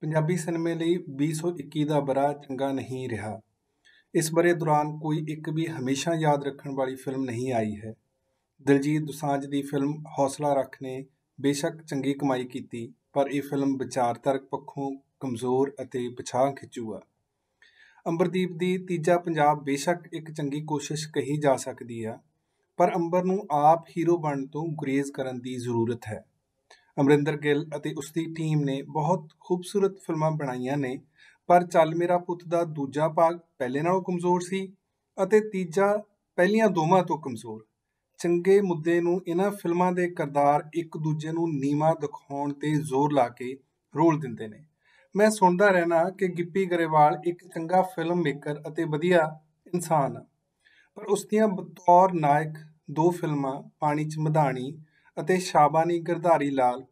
ਪੰਜਾਬੀ ਸਿਨੇਮੇ ਲਈ 2021 ਦਾ ਬਰਾ ਚੰਗਾ ਨਹੀਂ ਰਿਹਾ ਇਸ ਬਰੇ ਦੌਰਾਨ ਕੋਈ ਇੱਕ ਵੀ ਹਮੇਸ਼ਾ ਯਾਦ ਰੱਖਣ ਵਾਲੀ ਫਿਲਮ ਨਹੀਂ ਆਈ ਹੈ ਦਿਲਜੀਤ ਦੁਸਾਂਝ ਦੀ ਫਿਲਮ ਹੌਸਲਾ ਰੱਖ ਨੇ ਬੇਸ਼ੱਕ ਚੰਗੀ ਕਮਾਈ ਕੀਤੀ ਪਰ ਇਹ ਫਿਲਮ ਵਿਚਾਰਤਰਕ ਪੱਖੋਂ ਕਮਜ਼ੋਰ ਅਤੇ ਪਛਾਣ ਖਿੱਚੂਆ ਅੰਬਰਦੀਪ ਦੀ ਤੀਜਾ ਪੰਜਾਬ ਬੇਸ਼ੱਕ ਇੱਕ ਚੰਗੀ ਕੋਸ਼ਿਸ਼ ਕਹੀ ਜਾ ਸਕਦੀ ਆ ਪਰ ਅੰਬਰ ਨੂੰ ਆਪ ਹੀਰੋ ਬਣਨ ਤੋਂ ਗੁਰੇਜ਼ ਕਰਨ ਦੀ ਜ਼ਰੂਰਤ ਹੈ ਅਮਰਿੰਦਰ ਗਿੱਲ ਅਤੇ ਉਸ ਦੀ ਟੀਮ ਨੇ ਬਹੁਤ ਖੂਬਸੂਰਤ ਫਿਲਮਾਂ ਬਣਾਈਆਂ ਨੇ ਪਰ ਚੱਲ ਮੇਰਾ ਪੁੱਤ ਦਾ ਦੂਜਾ ਭਾਗ ਪਹਿਲੇ ਨਾਲੋਂ ਕਮਜ਼ੋਰ ਸੀ ਅਤੇ ਤੀਜਾ ਪਹਿਲੀਆਂ ਦੋਵਾਂ ਤੋਂ ਕਮਜ਼ੋਰ ਚੰਗੇ ਮੁੱਦੇ ਨੂੰ ਇਹਨਾਂ ਫਿਲਮਾਂ ਦੇ ਕਿਰਦਾਰ ਇੱਕ ਦੂਜੇ ਨੂੰ ਨੀਵਾ ਦਿਖਾਉਣ ਤੇ ਜ਼ੋਰ ਲਾ ਕੇ ਰੋਲ ਦਿੰਦੇ ਨੇ ਮੈਂ ਸੁਣਦਾ ਰਹਿਣਾ ਕਿ ਗਿੱਪੀ ਗਰੇਵਾਲ ਇੱਕ ਚੰਗਾ ਫਿਲਮ ਮੇਕਰ ਅਤੇ ਵਧੀਆ ਇਨਸਾਨ ਪਰ ਉਸ ਦੀਆਂ ਬਤੌਰ ਨਾਇਕ ਦੋ ਫਿਲਮਾਂ ਪਾਣੀ ਚ ਮਧਾਣੀ ਅਤੇ ਸ਼ਾਬਾਨੀ ਗਰਧਾਰੀ ਲਾਲ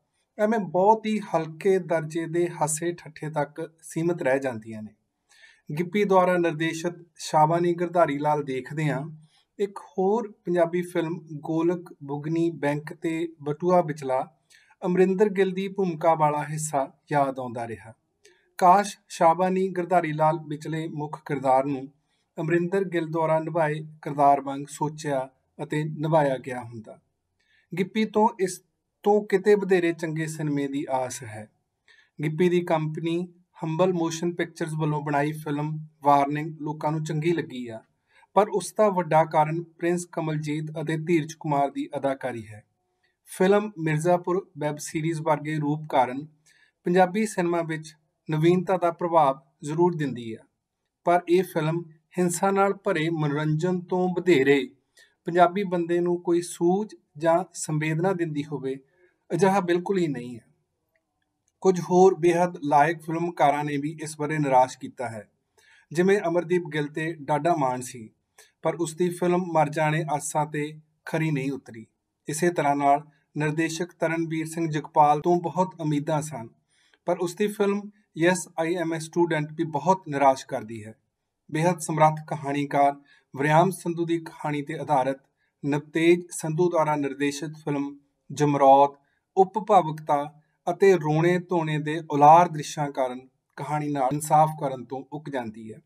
ਐਵੇਂ ਬਹੁਤ ਹੀ ਹਲਕੇ ਦਰਜੇ ਦੇ ਹਸੇ ਠੱਠੇ ਤੱਕ ਸੀਮਤ ਰਹਿ ਜਾਂਦੀਆਂ ਨੇ ਗਿੱਪੀ ਦੁਆਰਾ ਨਿਰਦੇਸ਼ਿਤ ਸ਼ਾਬਾਨੀ ਗਰਧਾਰੀ ਲਾਲ ਦੇਖਦੇ ਹਾਂ ਇੱਕ ਹੋਰ ਪੰਜਾਬੀ ਫਿਲਮ ਗੋਲਕ ਬੁਗਨੀ ਬੈਂਕ ਤੇ ਬਟੂਆ ਵਿਚਲਾ ਅਮਰਿੰਦਰ ਗਿੱਲ ਦੀ ਭੂਮਿਕਾ ਵਾਲਾ ਹਿੱਸਾ ਯਾਦ ਆਉਂਦਾ ਰਿਹਾ ਕਾਸ਼ ਸ਼ਾਬਾਨੀ ਗਰਧਾਰੀ ਲਾਲ ਵਿਚਲੇ ਮੁੱਖ ਕਿਰਦਾਰ ਨੂੰ ਅਮਰਿੰਦਰ ਗਿੱਲ ਦੁਆਰਾ ਨਿਭਾਏ ਕਿਰਦਾਰ ਵਾਂਗ ਸੋਚਿਆ ਅਤੇ ਨਿਭਾਇਆ ਗਿਆ ਹੁੰਦਾ ਗਿੱਪੀ ਤੋਂ ਇਸ ਤੋਂ ਕਿਤੇ ਵਧੇਰੇ ਚੰਗੇ ਸਿਨੇਮੇ ਦੀ ਆਸ ਹੈ ਗਿੱਪੀ ਦੀ ਕੰਪਨੀ ਹੰਬਲ ਮੋਸ਼ਨ ਪਿਕਚਰਜ਼ ਵੱਲੋਂ ਬਣਾਈ ਫਿਲਮ ਵਾਰਨਿੰਗ ਲੋਕਾਂ ਨੂੰ ਚੰਗੀ ਲੱਗੀ ਆ ਪਰ ਉਸ ਦਾ ਵੱਡਾ ਕਾਰਨ ਪ੍ਰਿੰਸ ਕਮਲਜੀਤ ਅਤੇ ਧੀਰਜ ਕੁਮਾਰ ਦੀ ਅਦਾਕਾਰੀ ਹੈ ਫਿਲਮ ਮਿਰਜ਼ਾਪੁਰ ਵੈਬ ਸੀਰੀਜ਼ ਵਰਗੇ ਰੂਪ ਕਾਰਨ ਪੰਜਾਬੀ ਸਿਨੇਮਾ ਵਿੱਚ ਨਵੀਨਤਾ ਦਾ ਪ੍ਰਭਾਵ ਜ਼ਰੂਰ ਦਿੰਦੀ ਆ ਪਰ ਇਹ ਫਿਲਮ ਹਿੰਸਾ ਨਾਲ ਭਰੇ ਮਨੋਰੰਜਨ ਤੋਂ ਵਧੇਰੇ ਪੰਜਾਬੀ ਬੰਦੇ ਨੂੰ ਕੋਈ ਸੂਝ ਜਾਂ ਸੰਵੇਦਨਾ ਦਿੰਦੀ ਹੋਵੇ ਅਜਿਹਾ ਬਿਲਕੁਲ ਹੀ ਨਹੀਂ ਹੈ ਕੁਝ ਹੋਰ ਬੇहद ਲਾਇਕ ਫਿਲਮਕਾਰਾਂ ਨੇ ਵੀ ਇਸ ਬਾਰੇ ਨਿਰਾਸ਼ ਕੀਤਾ ਹੈ ਜਿਵੇਂ ਅਮਰਦੀਪ ਗਿੱਲ ਤੇ ਡਾਡਾ ਮਾਨ ਸੀ ਪਰ ਉਸ ਦੀ ਫਿਲਮ ਮਰ ਜਾਣੇ ਆਸਾਂ ਤੇ ਖਰੀ ਨਹੀਂ ਉਤਰੀ ਇਸੇ ਤਰ੍ਹਾਂ ਨਾਲ ਨਿਰਦੇਸ਼ਕ ਤਰਨਵੀਰ ਸਿੰਘ ਜਗਪਾਲ ਤੋਂ ਬਹੁਤ ਉਮੀਦਾਂ ਸਨ ਪਰ ਉਸ ਦੀ film yes I am a student ਵੀ ਬਹੁਤ ਨਿਰਾਸ਼ ਕਰਦੀ ਹੈ ਬੇहद ਸਮਰੱਥ ਕਹਾਣੀਕਾਰ ਵਰਿਆਮ ਸੰਧੂ ਦੀ ਕਹਾਣੀ ਤੇ ਆਧਾਰਿਤ ਨਵਤੇਜ ਸੰਧੂ ਦੁਆਰਾ ਨਿਰਦੇਸ਼ਿਤ ਫਿਲਮ ਜਮਰੌਤ ਉਪਭਾਵਕਤਾ ਅਤੇ ਰੋਣੇ ਧੋਣੇ ਦੇ ਉਲਾਰ ਦ੍ਰਿਸ਼ਾਂ ਕਾਰਨ ਕਹਾਣੀ ਨਾਲ ਇਨਸਾਫ ਕਰਨ ਤੋਂ ਉੱਕ ਜਾਂਦੀ ਹੈ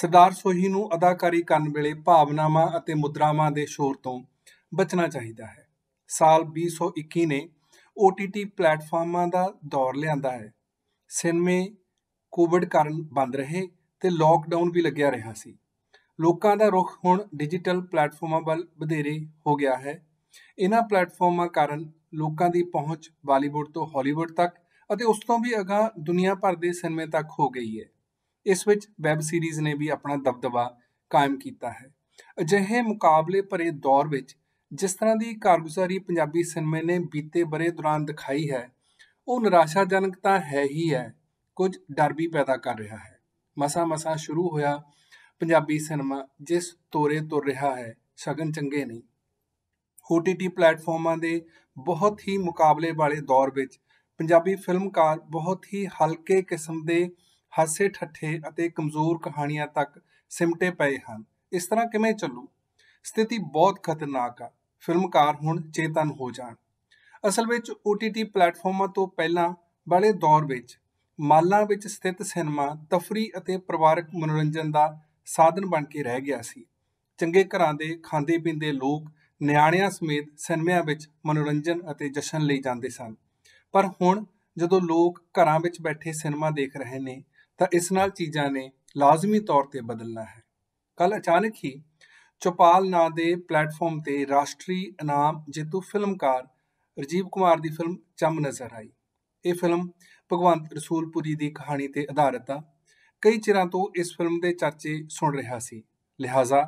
ਸਰਦਾਰ ਸੋਹੀ ਨੂੰ ਅਦਾਕਾਰੀ ਕਰਨ ਵੇਲੇ ਭਾਵਨਾਵਾਂ ਅਤੇ ਮੁਦਰਾਵਾਂ ਦੇ ਸ਼ੋਰ ਤੋਂ ਬਚਣਾ ਚਾਹੀਦਾ ਹੈ ਸਾਲ 2021 ਨੇ OTT ਪਲੇਟਫਾਰਮਾਂ ਦਾ ਦੌਰ ਲਿਆਂਦਾ ਹੈ ਸਿਨੇਮੇ ਕੋਵਿਡ ਕਾਰਨ ਬੰਦ ਰਹੇ ਤੇ ਲਾਕਡਾਊਨ ਵੀ ਲੱਗਿਆ ਰਿਹਾ ਸੀ ਲੋਕਾਂ ਦਾ ਰੁਖ ਹੁਣ ਡਿਜੀਟਲ ਪਲੇਟਫਾਰਮਾਂ ਵੱਲ ਵਧੇਰੇ ਹੋ ਗਿਆ ਹੈ ਇਹਨਾਂ ਪਲੇਟਫਾਰਮਾਂ ਕਾਰਨ ਲੋਕਾਂ ਦੀ ਪਹੁੰਚ ਬਾਲੀਵੁੱਡ ਤੋਂ ਹਾਲੀਵੁੱਡ ਤੱਕ ਅਤੇ ਉਸ ਤੋਂ ਵੀ ਅਗਾਹ ਦੁਨੀਆ ਭਰ ਦੇ ਸਿਨੇਮੇ ਤੱਕ ਹੋ ਗਈ ਹੈ ਇਸ ਵਿੱਚ ਵੈਬ ਸੀਰੀਜ਼ ਨੇ ਵੀ ਆਪਣਾ ਦਬਦਬਾ ਕਾਇਮ ਕੀਤਾ ਹੈ ਅਜਿਹੇ ਮੁਕਾਬਲੇ ਭਰੇ ਦੌਰ ਵਿੱਚ ਜਿਸ ਤਰ੍ਹਾਂ ਦੀ ਕਾਰਗੁਜ਼ਾਰੀ ਪੰਜਾਬੀ ਸਿਨੇਮੇ ਨੇ ਬੀਤੇ ਬਰੇ ਦੌਰਾਨ ਦਿਖਾਈ ਹੈ ਉਹ ਨਿਰਾਸ਼ਾਜਨਕ ਤਾਂ ਹੈ ਹੀ ਹੈ ਕੁਝ ਡਰ ਵੀ ਪੈਦਾ ਕਰ ਰਿਹਾ ਹੈ ਮਸਾ ਮਸਾ ਸ਼ੁਰੂ ਹੋਇਆ ਪੰਜਾਬੀ ਸਿਨੇਮਾ ਜਿਸ ਤੋਰੇ ਤੁਰ ਰਿਹਾ ਹੈ ਸ਼ਗਨ ਚੰਗੇ ਨਹੀਂ OTT ਪਲੇਟਫਾਰਮਾਂ ਦੇ ਬਹੁਤ ਹੀ ਮੁਕਾਬਲੇ ਵਾਲੇ ਦੌਰ ਵਿੱਚ ਪੰਜਾਬੀ ਫਿਲਮਕਾਰ ਬਹੁਤ ਹੀ ਹਲਕੇ ਕਿਸਮ ਦੇ ਹਾਸੇ ਠੱਠੇ ਅਤੇ ਕਮਜ਼ੋਰ ਕਹਾਣੀਆਂ ਤੱਕ ਸਿਮਟੇ ਪਏ ਹਨ ਇਸ ਤਰ੍ਹਾਂ ਕਿਵੇਂ ਚੱਲੂ ਸਥਿਤੀ ਬਹੁਤ ਖਤਰਨਾਕ ਆ ਫਿਲਮਕਾਰ ਹੁਣ ਚੇਤਨ ਹੋ ਜਾਣ ਅਸਲ ਵਿੱਚ OTT ਪਲੇਟਫਾਰਮਾਂ ਤੋਂ ਪਹਿਲਾਂ ਵਾਲੇ ਦੌਰ ਵਿੱਚ ਮਾਲਾਂ ਵਿੱਚ ਸਥਿਤ ਸਿਨੇਮਾ ਤਫਰੀ ਅਤੇ ਪਰਿਵਾਰਕ ਮਨੋਰੰਜਨ ਦਾ ਸਾਧਨ ਬਣ ਕੇ ਰਹਿ ਗਿਆ ਸੀ ਚੰਗੇ ਘਰਾਂ ਦੇ ਖਾਂਦੇ ਪੀਂਦੇ ਲੋਕ ਨਿਆਣਿਆਂ ਸਮੇਤ ਸਿਨੇਮਿਆਂ ਵਿੱਚ ਮਨੋਰੰਜਨ ਅਤੇ ਜਸ਼ਨ ਲਈ ਜਾਂਦੇ ਸਨ ਪਰ ਹੁਣ ਜਦੋਂ ਲੋਕ ਘਰਾਂ ਵਿੱਚ ਬੈਠੇ ਸਿਨੇਮਾ ਦੇਖ ਰਹੇ ਨੇ ਤਾਂ ਇਸ ਨਾਲ ਚੀਜ਼ਾਂ ਨੇ ਲਾਜ਼ਮੀ ਤੌਰ ਤੇ ਬਦਲਣਾ ਹੈ ਕੱਲ ਅਚਾਨਕ ਹੀ ਚੋਪਾਲ ਨਾਂ ਦੇ ਪਲੇਟਫਾਰਮ ਤੇ ਰਾਸ਼ਟਰੀ ਇਨਾਮ ਜੇਤੂ ਫਿਲਮਕਾਰ ਰਜੀਵ ਕੁਮਾਰ ਦੀ ਫਿਲਮ ਚੰਮ ਨਜ਼ਰ ਆਈ ਇਹ ਫਿਲਮ ਭਗਵੰਤ ਰਸੂਲਪੁਰੀ ਦੀ ਕਹਾਣੀ ਤੇ ਆਧਾਰਿਤ ਆ ਕਈ ਚਿਰਾਂ ਤੋਂ ਇਸ ਫਿਲਮ ਦੇ ਚਰਚੇ ਸੁਣ ਰਿਹਾ ਸੀ ਲਿਹਾਜ਼ਾ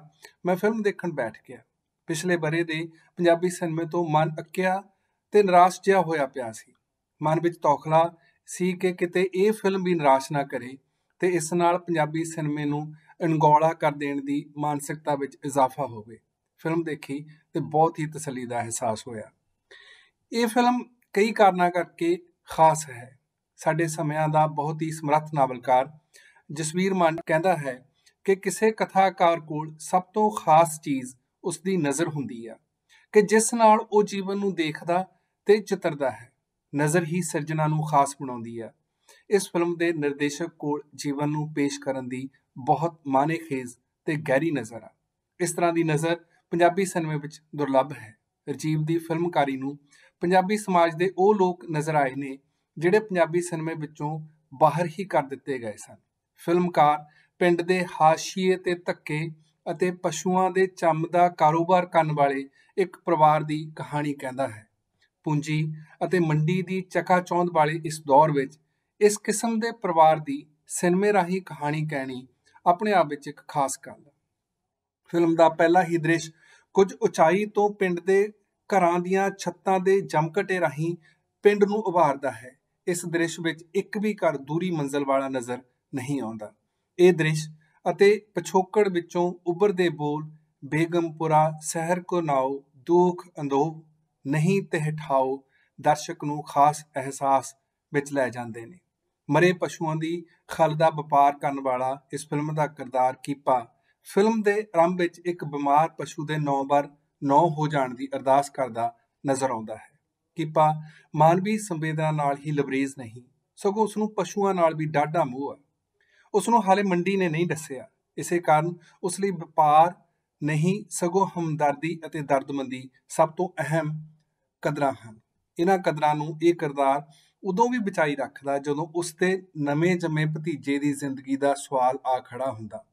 ਮੈਂ ਫਿਲਮ ਦੇਖਣ ਬੈਠ ਗਿਆ ਪਿਛਲੇ ਬਰੇ ਦੇ ਪੰਜਾਬੀ ਸਿਨੇਮੇ ਤੋਂ ਮਨ ਅੱਕਿਆ ਤੇ ਨਿਰਾਸ਼ ਜਿਹਾ ਹੋਇਆ ਪਿਆ ਸੀ ਮਨ ਵਿੱਚ ਤੌਖਲਾ ਸੀ ਕਿ ਕਿਤੇ ਇਹ ਫਿਲਮ ਵੀ ਨਿਰਾਸ਼ ਨਾ ਕਰੇ ਤੇ ਇਸ ਨਾਲ ਪੰਜਾਬੀ ਸਿਨੇਮੇ ਨੂੰ ਅਣਗੌਲਾ ਕਰ ਦੇਣ ਦੀ ਮਾਨਸਿਕਤਾ ਵਿੱਚ ਇਜ਼ਾਫਾ ਹੋਵੇ ਫਿਲਮ ਦੇਖੀ ਤੇ ਬਹੁਤ ਹੀ ਤਸੱਲੀ ਦਾ ਅਹਿਸਾਸ ਹੋਇਆ ਇਹ ਫਿਲਮ ਕਈ ਕਾਰਨਾਂ ਕਰਕੇ ਖਾਸ ਹੈ ਸਾਡੇ ਸਮਿਆਂ ਦਾ ਬਹੁਤ ਹੀ ਸਮਰੱਥ ਨਾਵਲਕਾਰ ਜਸਵੀਰ ਮਾਨ ਕਹਿੰਦਾ ਹੈ ਕਿ ਕਿਸੇ ਕਥਾਕਾਰ ਕੋਲ ਸਭ ਤੋਂ ਖਾਸ ਚੀਜ਼ ਉਸ ਦੀ ਨਜ਼ਰ ਹੁੰਦੀ ਆ ਕਿ ਜਿਸ ਨਾਲ ਉਹ ਜੀਵਨ ਨੂੰ ਦੇਖਦਾ ਤੇ ਚਿਤਰਦਾ ਹੈ ਨਜ਼ਰ ਹੀ ਸਿਰਜਣਾ ਨੂੰ ਖਾਸ ਬਣਾਉਂਦੀ ਆ ਇਸ ਫਿਲਮ ਦੇ ਨਿਰਦੇਸ਼ਕ ਕੋਲ ਜੀਵਨ ਨੂੰ ਪੇਸ਼ ਕਰਨ ਦੀ ਬਹੁਤ ਮਾਨੇਖੇਜ਼ ਤੇ ਗਹਿਰੀ ਨਜ਼ਰ ਆ ਇਸ ਤਰ੍ਹਾਂ ਦੀ ਨਜ਼ਰ ਪੰਜਾਬੀ ਸਿਨੇਮੇ ਵਿੱਚ ਦੁਰਲੱਭ ਹੈ ਰਜੀਵ ਦੀ ਫਿਲਮਕਾਰੀ ਨੂੰ ਪੰਜਾਬੀ ਸਮਾਜ ਦੇ ਉਹ ਲੋਕ ਨਜ਼ਰ ਆਏ ਨੇ ਜਿਹੜੇ ਪੰਜਾਬੀ ਸਿਨੇਮੇ ਵਿੱਚੋਂ ਬਾਹਰ ਹੀ ਕਰ ਦਿੱਤੇ ਗਏ ਸਨ ਫਿਲਮਕਾਰ ਪਿੰਡ ਦੇ ਹਾਸ਼ੀਏ ਤੇ ਧੱਕੇ ਅਤੇ ਪਸ਼ੂਆਂ ਦੇ ਚੰਮ ਦਾ ਕਾਰੋਬਾਰ ਕਰਨ ਵਾਲੇ ਇੱਕ ਪਰਿਵਾਰ ਦੀ ਕਹਾਣੀ ਕਹਿੰਦਾ ਹੈ ਪੂੰਜੀ ਅਤੇ ਮੰਡੀ ਦੀ ਚੌਂਦ ਵਾਲੇ ਇਸ ਦੌਰ ਵਿੱਚ ਇਸ ਕਿਸਮ ਦੇ ਪਰਿਵਾਰ ਦੀ ਸਿਨੇਮੇ ਰਾਹੀਂ ਕਹਾਣੀ ਕਹਿਣੀ ਆਪਣੇ ਆਪ ਵਿੱਚ ਇੱਕ ਖਾਸ ਗੱਲ ਹੈ ਫਿਲਮ ਦਾ ਪਹਿਲਾ ਹੀ ਦ੍ਰਿਸ਼ ਕੁਝ ਉਚਾਈ ਤੋਂ ਪਿੰਡ ਦੇ ਘਰਾਂ ਦੀਆਂ ਛੱਤਾਂ ਦੇ ਜਮਕਟੇ ਰਾਹੀਂ ਪਿੰਡ ਨੂੰ ਉਭਾਰਦਾ ਹੈ ਇਸ ਦ੍ਰਿਸ਼ ਵਿੱਚ ਇੱਕ ਵੀ ਘਰ ਦੂਰੀ ਮੰਜ਼ਲ ਵਾਲਾ ਨਜ਼ਰ ਨਹੀਂ ਆਉਂਦਾ ਇਹ ਦ੍ਰਿਸ਼ ਅਤੇ ਪਛੋਕੜ ਵਿੱਚੋਂ ਉੱਭਰਦੇ ਬੋਲ ਬੇਗਮਪੁਰਾ ਸ਼ਹਿਰ ਕੋ ਨਾਉ ਦੁੱਖ ਅੰਦੋਹ ਨਹੀਂ ਤਹਿਠਾਉ ਦਰਸ਼ਕ ਨੂੰ ਖਾਸ ਅਹਿਸਾਸ ਵਿੱਚ ਲੈ ਜਾਂਦੇ ਨੇ ਮਰੇ ਪਸ਼ੂਆਂ ਦੀ ਖਲ ਦਾ ਵਪਾਰ ਕਰਨ ਵਾਲਾ ਇਸ ਫਿਲਮ ਦਾ ਕਿਰਦਾਰ ਕੀਪਾ ਫਿਲਮ ਦੇ ਆਰੰਭ ਵਿੱਚ ਇੱਕ ਬਿਮਾਰ ਪਸ਼ੂ ਦੇ ਨੌ ਵਾਰ ਨੌ ਹੋ ਜਾਣ ਦੀ ਅਰਦਾਸ ਕਰਦਾ ਨਜ਼ਰ ਆਉਂਦਾ ਹੈ ਕੀਪਾ ਮਾਨਵੀ ਸੰਵੇਦਨਾ ਨਾਲ ਹੀ ਲਬਰੇਜ਼ ਨਹੀਂ ਸਗੋਂ ਉਸ ਨੂੰ ਪਸ਼ੂਆਂ ਨਾਲ ਵੀ ਡਾਢਾ ਮੋਹ ਹੈ ਉਸ ਨੂੰ ਹਾਲੇ ਮੰਡੀ ਨੇ ਨਹੀਂ ਦੱਸਿਆ ਇਸੇ ਕਾਰਨ ਉਸ ਲਈ ਵਪਾਰ ਨਹੀਂ ਸਗੋਂ ਹਮਦਰਦੀ ਅਤੇ ਦਰਦਮੰਦੀ ਸਭ ਤੋਂ ਅਹਿਮ ਕਦਰਾਂ ਹਨ ਇਹਨਾਂ ਕਦਰਾਂ ਨੂੰ ਇਹ ਕਰਦਾਰ ਉਦੋਂ ਵੀ ਬਚਾਈ ਰੱਖਦਾ ਜਦੋਂ ਉਸ ਤੇ ਨਵੇਂ ਜੰਮੇ ਭਤੀਜੇ ਦੀ ਜ਼ਿੰਦਗੀ ਦਾ ਸਵਾਲ ਆ ਖੜਾ ਹੁੰਦਾ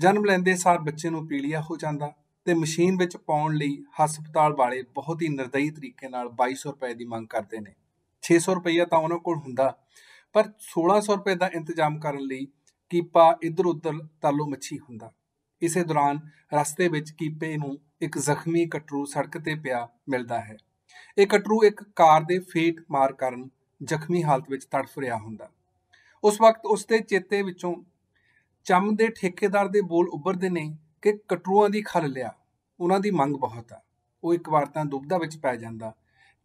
ਜਨਮ ਲੈਂਦੇ ਸਾਰ ਬੱਚੇ ਨੂੰ ਪੀਲੀਆ ਹੋ ਜਾਂਦਾ ਤੇ ਮਸ਼ੀਨ ਵਿੱਚ ਪਾਉਣ ਲਈ ਹਸਪਤਾਲ ਵਾਲੇ ਬਹੁਤ ਹੀ ਨਿਰਦਈ ਤਰੀਕੇ ਨਾਲ 2200 ਰੁਪਏ ਦੀ ਮੰਗ ਕਰਦੇ ਨੇ 600 ਰੁਪਇਆ ਤਾਂ ਉਹਨਾਂ ਕੋਲ ਹੁੰਦਾ ਪਰ 1600 ਰੁਪਏ ਦਾ ਇੰਤਜ਼ਾਮ ਕਰਨ ਲਈ ਕੀਪਾ ਇਧਰ ਉਧਰ ਤਾਲੂ ਮੱਛੀ ਹੁੰਦਾ ਇਸੇ ਦੌਰਾਨ ਰਸਤੇ ਵਿੱਚ ਕੀਪੇ ਨੂੰ ਇੱਕ ਜ਼ਖਮੀ ਕਟਰੂ ਸੜਕ ਤੇ ਪਿਆ ਮਿਲਦਾ ਹੈ ਇਹ ਕਟਰੂ ਇੱਕ ਕਾਰ ਦੇ ਫੇਟ ਮਾਰ ਕਰਨ ਜ਼ਖਮੀ ਹਾਲਤ ਵਿੱਚ ਤੜਫ ਰਿਹਾ ਹੁੰਦਾ ਉਸ ਵਕਤ ਉਸ ਦੇ ਚੇਤੇ ਵਿੱਚੋਂ ਚੰਮ ਦੇ ਠੇਕੇਦਾਰ ਦੇ ਬੋਲ ਉੱਭਰਦੇ ਨੇ ਕਿ ਕਟਰੂਆਂ ਦੀ ਖਲ ਲਿਆ ਉਹਨਾਂ ਦੀ ਮੰਗ ਬਹੁਤ ਆ ਉਹ ਇੱਕ ਵਾਰ ਤਾਂ ਦੁਬਦਾ ਵਿੱਚ ਪੈ ਜਾਂਦਾ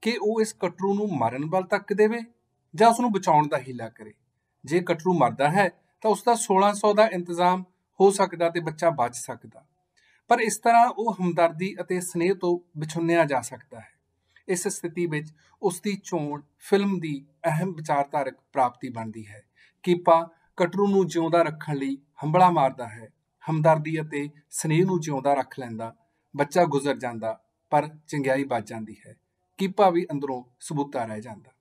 ਕਿ ਉਹ ਇਸ ਕਟਰੂ ਨੂੰ ਮਾਰਨ ਵੱਲ ਤੱਕ ਦੇਵੇ ਜਾਂ ਉਸ ਨੂੰ ਬਚਾਉਣ ਦਾ ਹੀਲਾ ਕਰੇ ਜੇ ਕਟਰੂ ਮਰਦਾ ਹੈ ਤਾਂ ਉਸ ਦਾ 1600 ਦਾ ਇੰਤਜ਼ਾਮ ਹੋ ਸਕਦਾ ਤੇ ਬੱਚਾ ਬਚ ਸਕਦਾ ਪਰ ਇਸ ਤਰ੍ਹਾਂ ਉਹ ਹਮਦਰਦੀ ਅਤੇ ਸਨੇਹ ਤੋਂ ਵਿਛੁੰਨਿਆ ਜਾ ਸਕਦਾ ਹੈ ਇਸ ਸਥਿਤੀ ਵਿੱਚ ਉਸ ਦੀ ਚੋਣ ਫਿਲਮ ਦੀ ਅਹਿਮ ਵਿਚਾਰਧਾਰਕ ਪ੍ਰਾਪਤੀ ਬਣਦੀ ਹੈ ਕੀਪਾ ਕਟਰੂ ਨੂੰ ਜਿਉਂਦਾ ਰੱਖਣ ਲਈ ਹੰਬਲਾ ਮਾਰਦਾ ਹੈ ਹਮਦਰਦੀ ਅਤੇ ਸਨੇਹ ਨੂੰ ਜਿਉਂਦਾ ਰੱਖ ਲੈਂਦਾ ਬੱਚਾ ਗੁਜ਼ਰ ਜਾਂਦਾ ਪਰ ਚੰਗਿਆਈ ਬਚ ਜਾਂਦੀ ਹੈ ਕੀਪਾ ਵੀ ਅੰਦਰੋਂ ਸਬੂਤਾ ਰਹਿ ਜਾਂਦਾ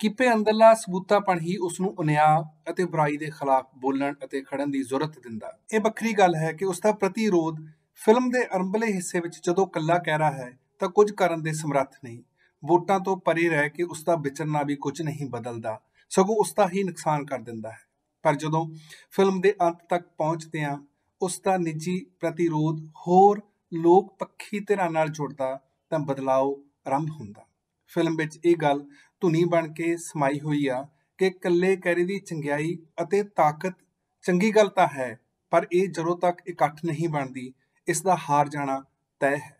ਕਿਪੇ ਅੰਦਰਲਾ ਸਬੂਤਾਪਣ ਹੀ ਉਸ ਨੂੰ ਉਨਿਆ ਅਤੇ ਬੁਰਾਈ ਦੇ ਖਿਲਾਫ ਬੋਲਣ ਅਤੇ ਖੜਨ ਦੀ ਜ਼ਰੂਰਤ ਦਿੰਦਾ ਇਹ ਵੱਖਰੀ ਗੱਲ ਹੈ ਕਿ ਉਸ ਦਾ ਪ੍ਰਤੀਰੋਧ ਫਿਲਮ ਦੇ ਅਰੰਭਲੇ ਹਿੱਸੇ ਵਿੱਚ ਜਦੋਂ ਕੱਲਾ ਕਹਿ ਰਿਹਾ ਹੈ ਤਾਂ ਕੁਝ ਕਰਨ ਦੇ ਸਮਰੱਥ ਨਹੀਂ ਵੋਟਾਂ ਤੋਂ ਪਰੇ ਰਹਿ ਕੇ ਉਸ ਦਾ ਵਿਚਰਨਾ ਵੀ ਕੁਝ ਨਹੀਂ ਬਦਲਦਾ ਸਗੋਂ ਉਸ ਦਾ ਹੀ ਨੁਕਸਾਨ ਕਰ ਦਿੰਦਾ ਹੈ ਪਰ ਜਦੋਂ ਫਿਲਮ ਦੇ ਅੰਤ ਤੱਕ ਪਹੁੰਚਦੇ ਆ ਉਸ ਦਾ ਨਿੱਜੀ ਪ੍ਰਤੀਰੋਧ ਹੋਰ ਲੋਕ ਪੱਖੀ ਧਿਰਾਂ ਨਾਲ ਜੁੜਦਾ ਤਾਂ ਬਦਲਾਅ ਆਰੰਭ ਹੁੰਦਾ ਫਿਲਮ ਵਿੱਚ ਇਹ ਗੱਲ ਧੁਨੀ ਬਣ ਕੇ ਸਮਾਈ ਹੋਈ ਆ ਕਿ ਕੱਲੇ ਕੈਰੀ ਦੀ ਚੰਗਿਆਈ ਅਤੇ ਤਾਕਤ ਚੰਗੀ ਗੱਲ ਤਾਂ ਹੈ ਪਰ ਇਹ ਜਦੋਂ ਤੱਕ ਇਕੱਠ ਨਹੀਂ ਬਣਦੀ ਇਸ ਦਾ ਹਾਰ ਜਾਣਾ ਤੈ ਹੈ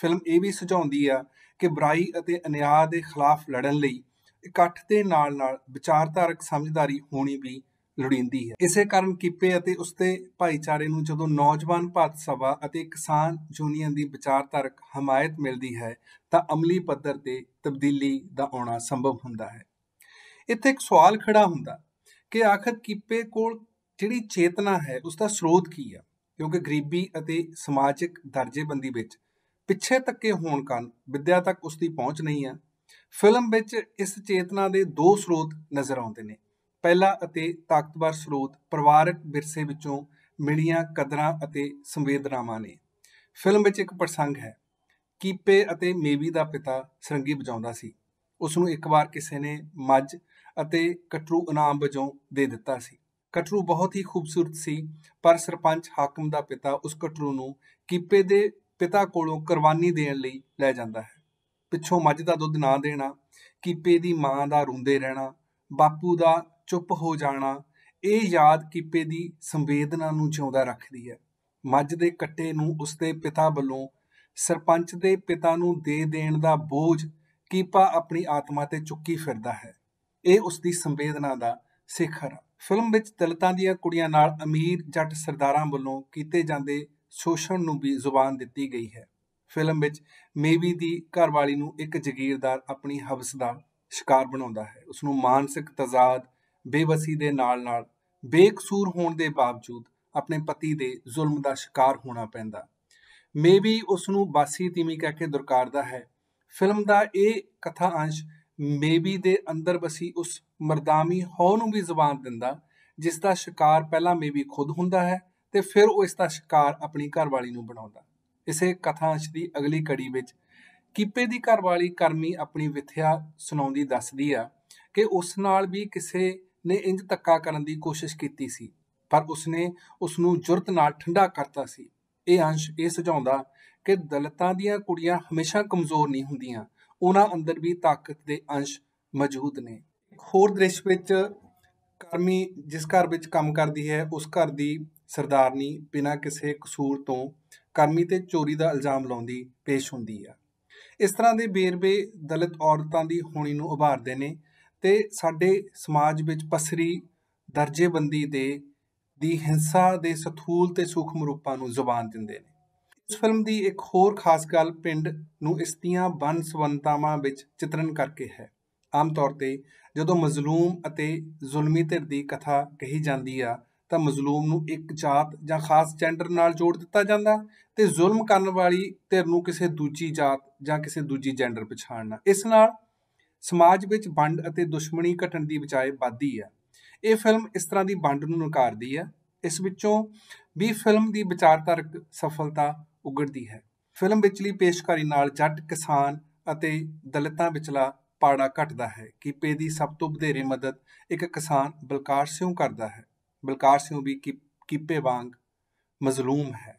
ਫਿਲਮ ਇਹ ਵੀ ਸੁਝਾਉਂਦੀ ਆ ਕਿ ਬੁਰਾਈ ਅਤੇ ਅਨਿਆਂ ਦੇ ਖਿਲਾਫ ਲੜਨ ਲਈ ਇਕੱਠ ਦੇ ਨਾਲ-ਨਾਲ ਵਿਚਾਰਧਾਰਕ ਸਮਝਦਾਰੀ ਹੋਣੀ ਵੀ ਲੋੜੀਂਦੀ ਹੈ ਇਸੇ ਕਾਰਨ ਕੀਪੇ ਅਤੇ ਉਸਤੇ ਭਾਈਚਾਰੇ ਨੂੰ ਜਦੋਂ ਨੌਜਵਾਨ ਭਾਤ ਸਭਾ ਅਤੇ ਕਿਸਾਨ ਯੂਨੀਅਨ ਦੀ ਵਿਚਾਰਧਾਰਕ ਹਮਾਇਤ ਮਿਲਦੀ ਹੈ ਤਾਂ ਅਮਲੀ ਪੱਧਰ ਤੇ ਤਬਦੀਲੀ ਦਾ ਆਉਣਾ ਸੰਭਵ ਹੁੰਦਾ ਹੈ ਇੱਥੇ ਇੱਕ ਸਵਾਲ ਖੜਾ ਹੁੰਦਾ ਕਿ ਆਖਰ ਕੀਪੇ ਕੋਲ ਜਿਹੜੀ ਚੇਤਨਾ ਹੈ ਉਸ ਦਾ ਸਰੋਤ ਕੀ ਹੈ ਕਿਉਂਕਿ ਗਰੀਬੀ ਅਤੇ ਸਮਾਜਿਕ ਦਰਜੇਬੰਦੀ ਵਿੱਚ ਪਿੱਛੇ ਤੱਕੇ ਹੋਣ ਕਾਰਨ ਵਿਦਿਆ ਤੱਕ ਉਸ ਦੀ ਪਹੁੰਚ ਨਹੀਂ ਹੈ ਫਿਲਮ ਵਿੱਚ ਇਸ ਚੇਤਨਾ ਦੇ ਦੋ ਸਰੋਤ ਨਜ਼ਰ ਆਉਂਦੇ ਨੇ ਪਹਿਲਾ ਅਤੇ ਤਾਕਤਵਰ ਸਰੋਤ ਪਰਿਵਾਰਕ ਵਿਰਸੇ ਵਿੱਚੋਂ ਮਿਲੀਆਂ ਕਦਰਾਂ ਅਤੇ ਸੰਵੇਦਨਾਵਾਂ ਨੇ ਫਿਲਮ ਵਿੱਚ ਇੱਕ ਪ੍ਰਸੰਗ ਹੈ ਕੀਪੇ ਅਤੇ ਮੇਵੀ ਦਾ ਪਿਤਾ ਸਰੰਗੀ ਵਜਾਉਂਦਾ ਸੀ ਉਸ ਨੂੰ ਇੱਕ ਵਾਰ ਕਿਸੇ ਨੇ ਮੱਝ ਅਤੇ ਕਟਰੂ ਇਨਾਮ ਵਜੋਂ ਦੇ ਦਿੱਤਾ ਸੀ ਕਟਰੂ ਬਹੁਤ ਹੀ ਖੂਬਸੂਰਤ ਸੀ ਪਰ ਸਰਪੰਚ ਹਾਕਮ ਦਾ ਪਿਤਾ ਉਸ ਕਟਰੂ ਨੂੰ ਕੀਪੇ ਦੇ ਪਿਤਾ ਕੋਲੋਂ ਕੁਰਬਾਨੀ ਦੇਣ ਲਈ ਲੈ ਜਾਂਦਾ ਹੈ ਪਿੱਛੋਂ ਮੱਝ ਦਾ ਦੁੱਧ ਨਾ ਦੇਣਾ ਕੀਪੇ ਦੀ ਮਾਂ ਦਾ ਰੋਂਦੇ ਰਹਿਣਾ ਬਾਪੂ ਦਾ ਚੁੱਪ ਹੋ ਜਾਣਾ ਇਹ ਯਾਦ ਕੀਪੇ ਦੀ ਸੰਵੇਦਨਾ ਨੂੰ ਜਿਉਂਦਾ ਰੱਖਦੀ ਹੈ ਮੱਝ ਦੇ ਕੱਟੇ ਨੂੰ ਉਸਦੇ ਪਿਤਾ ਵੱਲੋਂ ਸਰਪੰਚ ਦੇ ਪਿਤਾ ਨੂੰ ਦੇ ਦੇਣ ਦਾ ਬੋਝ ਕੀਪਾ ਆਪਣੀ ਆਤਮਾ ਤੇ ਚੁੱਕੀ ਫਿਰਦਾ ਹੈ ਇਹ ਉਸਦੀ ਸੰਵੇਦਨਾ ਦਾ ਸਿਖਰ ਫਿਲਮ ਵਿੱਚ ਦਲਤਾਂ ਦੀਆਂ ਕੁੜੀਆਂ ਨਾਲ ਅਮੀਰ ਜੱਟ ਸਰਦਾਰਾਂ ਵੱਲੋਂ ਕੀਤੇ ਜਾਂਦੇ ਸ਼ੋਸ਼ਣ ਨੂੰ ਵੀ ਜ਼ੁਬਾਨ ਦਿੱਤੀ ਗਈ ਹੈ ਫਿਲਮ ਵਿੱਚ ਮੇਵੀ ਦੀ ਘਰਵਾਲੀ ਨੂੰ ਇੱਕ ਜ਼ਗੀਰਦਾਰ ਆਪਣੀ ਹਵਸ ਦਾ ਸ਼ਿਕਾਰ ਬਣਾਉਂਦਾ ਹੈ ਉਸ ਨੂੰ ਮਾਨਸਿਕ ਤਜ਼ਾਦ ਬੇਵਸੀ ਦੇ ਨਾਲ-ਨਾਲ ਬੇਕਸੂਰ ਹੋਣ ਦੇ ਬਾਵਜੂਦ ਆਪਣੇ ਪਤੀ ਦੇ ਜ਼ੁਲਮ ਦਾ ਸ਼ਿਕਾਰ ਹੋਣਾ ਪੈਂਦਾ ਮੇਬੀ ਉਸ ਨੂੰ ਬਾਸੀ ਤੀਮੀ ਕਹਿ ਕੇ ਦੁਰਕਾਰਦਾ ਹੈ ਫਿਲਮ ਦਾ ਇਹ ਕਥਾ ਅੰਸ਼ ਮੇਬੀ ਦੇ ਅੰਦਰ ਬਸੀ ਉਸ ਮਰਦਾਮੀ ਹੋ ਨੂੰ ਵੀ ਜ਼ੁਬਾਨ ਦਿੰਦਾ ਜਿਸ ਦਾ ਸ਼ਿਕਾਰ ਪਹਿਲਾਂ ਮੇਬੀ ਖੁਦ ਹੁੰਦਾ ਹੈ ਤੇ ਫਿਰ ਉਹ ਇਸ ਦਾ ਸ਼ਿਕਾਰ ਆਪਣੀ ਘਰਵਾਲੀ ਨੂੰ ਬਣਾਉਂਦਾ ਇਸੇ ਕਥਾ ਅੰਸ਼ ਦੀ ਅਗਲੀ ਕੜੀ ਵਿੱਚ ਕੀਪੇ ਦੀ ਘਰਵਾਲੀ ਕਰਮੀ ਆਪਣੀ ਵਿਥਿਆ ਸੁਣਾਉਂਦੀ ਦੱਸਦੀ ਆ ਕਿ ਉਸ ਨਾਲ ਵੀ ਕਿਸੇ ਨੇ ਇੰਜ ਧੱਕਾ ਕਰਨ ਦੀ ਕੋਸ਼ਿਸ਼ ਕੀਤੀ ਸੀ ਪਰ ਉਸਨੇ ਉਸ ਨੂੰ ਜੁਰਤ ਨਾਲ ਠੰਡਾ ਕਰਤਾ ਸੀ ਇਹ ਅੰਸ਼ ਇਹ ਸੁਝਾਉਂਦਾ ਕਿ ਦਲਤਾਂ ਦੀਆਂ ਕੁੜੀਆਂ ਹਮੇਸ਼ਾ ਕਮਜ਼ੋਰ ਨਹੀਂ ਹੁੰਦੀਆਂ ਉਹਨਾਂ ਅੰਦਰ ਵੀ ਤਾਕਤ ਦੇ ਅੰਸ਼ ਮੌਜੂਦ ਨੇ ਇੱਕ ਹੋਰ ਦ੍ਰਿਸ਼ ਵਿੱਚ ਕਰਮੀ ਜਿਸ ਘਰ ਵਿੱਚ ਕੰਮ ਕਰਦੀ ਹੈ ਉਸ ਘਰ ਦੀ ਸਰਦਾਰਨੀ ਬਿਨਾਂ ਕਿਸੇ ਕਸੂਰ ਤੋਂ ਕਰਮੀ ਤੇ ਚੋਰੀ ਦਾ ਇਲਜ਼ਾਮ ਲਾਉਂਦੀ ਪੇਸ਼ ਹੁੰਦੀ ਆ ਇਸ ਤਰ੍ਹਾਂ ਦੇ ਬੇਰਬੇ ਦਲਿਤ ਔਰਤਾਂ ਦੀ ਹੋਣੀ ਨੂੰ ਉਭਾਰਦੇ ਨੇ ਤੇ ਸਾਡੇ ਸਮਾਜ ਵਿੱਚ ਪਸਰੀ ਦਰਜੇਬੰਦੀ ਦੇ ਦੀ ਹਿੰਸਾ ਦੇ ਸਥੂਲ ਤੇ ਸੂਖਮ ਰੂਪਾਂ ਨੂੰ ਜ਼ੁਬਾਨ ਦਿੰਦੇ ਨੇ ਇਸ ਫਿਲਮ ਦੀ ਇੱਕ ਹੋਰ ਖਾਸ ਗੱਲ ਪਿੰਡ ਨੂੰ ਇਸਤੀਆਂ ਬਨ ਸਵੰਤਾਵਾਂ ਵਿੱਚ ਚਿਤਰਨ ਕਰਕੇ ਹੈ ਆਮ ਤੌਰ ਤੇ ਜਦੋਂ ਮਜ਼ਲੂਮ ਅਤੇ ਜ਼ੁਲਮੀ ਧਿਰ ਦੀ ਕਥਾ ਕਹੀ ਜਾਂਦੀ ਆ ਤਾਂ ਮਜ਼ਲੂਮ ਨੂੰ ਇੱਕ ਜਾਤ ਜਾਂ ਖਾਸ ਜੈਂਡਰ ਨਾਲ ਜੋੜ ਦਿੱਤਾ ਜਾਂਦਾ ਤੇ ਜ਼ੁਲਮ ਕਰਨ ਵਾਲੀ ਧਿਰ ਨੂੰ ਕਿਸੇ ਦੂਜੀ ਜਾਤ ਜਾਂ ਕਿਸੇ ਦੂਜੀ ਜੈਂਡਰ ਪਛਾਣਨਾ ਇਸ ਨਾਲ ਸਮਾਜ ਵਿੱਚ ਵੰਡ ਅਤੇ ਦੁਸ਼ਮਣੀ ਘਟਣ ਦੀ ਬਚਾਏ ਬਾਦੀ ਹੈ ਇਹ ਫਿਲਮ ਇਸ ਤਰ੍ਹਾਂ ਦੀ ਵੰਡ ਨੂੰ ਨਕਾਰਦੀ ਹੈ ਇਸ ਵਿੱਚੋਂ ਵੀ ਫਿਲਮ ਦੀ ਵਿਚਾਰਤਾਰਕ ਸਫਲਤਾ ਉਗੜਦੀ ਹੈ ਫਿਲਮ ਵਿਚਲੀ ਪੇਸ਼ਕਾਰੀ ਨਾਲ ਜੱਟ ਕਿਸਾਨ ਅਤੇ ਦਲਿਤਾਂ ਵਿਚਲਾ ਪਾੜਾ ਘਟਦਾ ਹੈ ਕੀਪੇ ਦੀ ਸਭ ਤੋਂ ਵਧੇਰੇ ਮਦਦ ਇੱਕ ਕਿਸਾਨ ਬਲਕਾਰ ਸਿੰਘ ਕਰਦਾ ਹੈ ਬਲਕਾਰ ਸਿੰਘ ਵੀ ਕੀਪੇ ਵਾਂਗ ਮਜ਼ਲੂਮ ਹੈ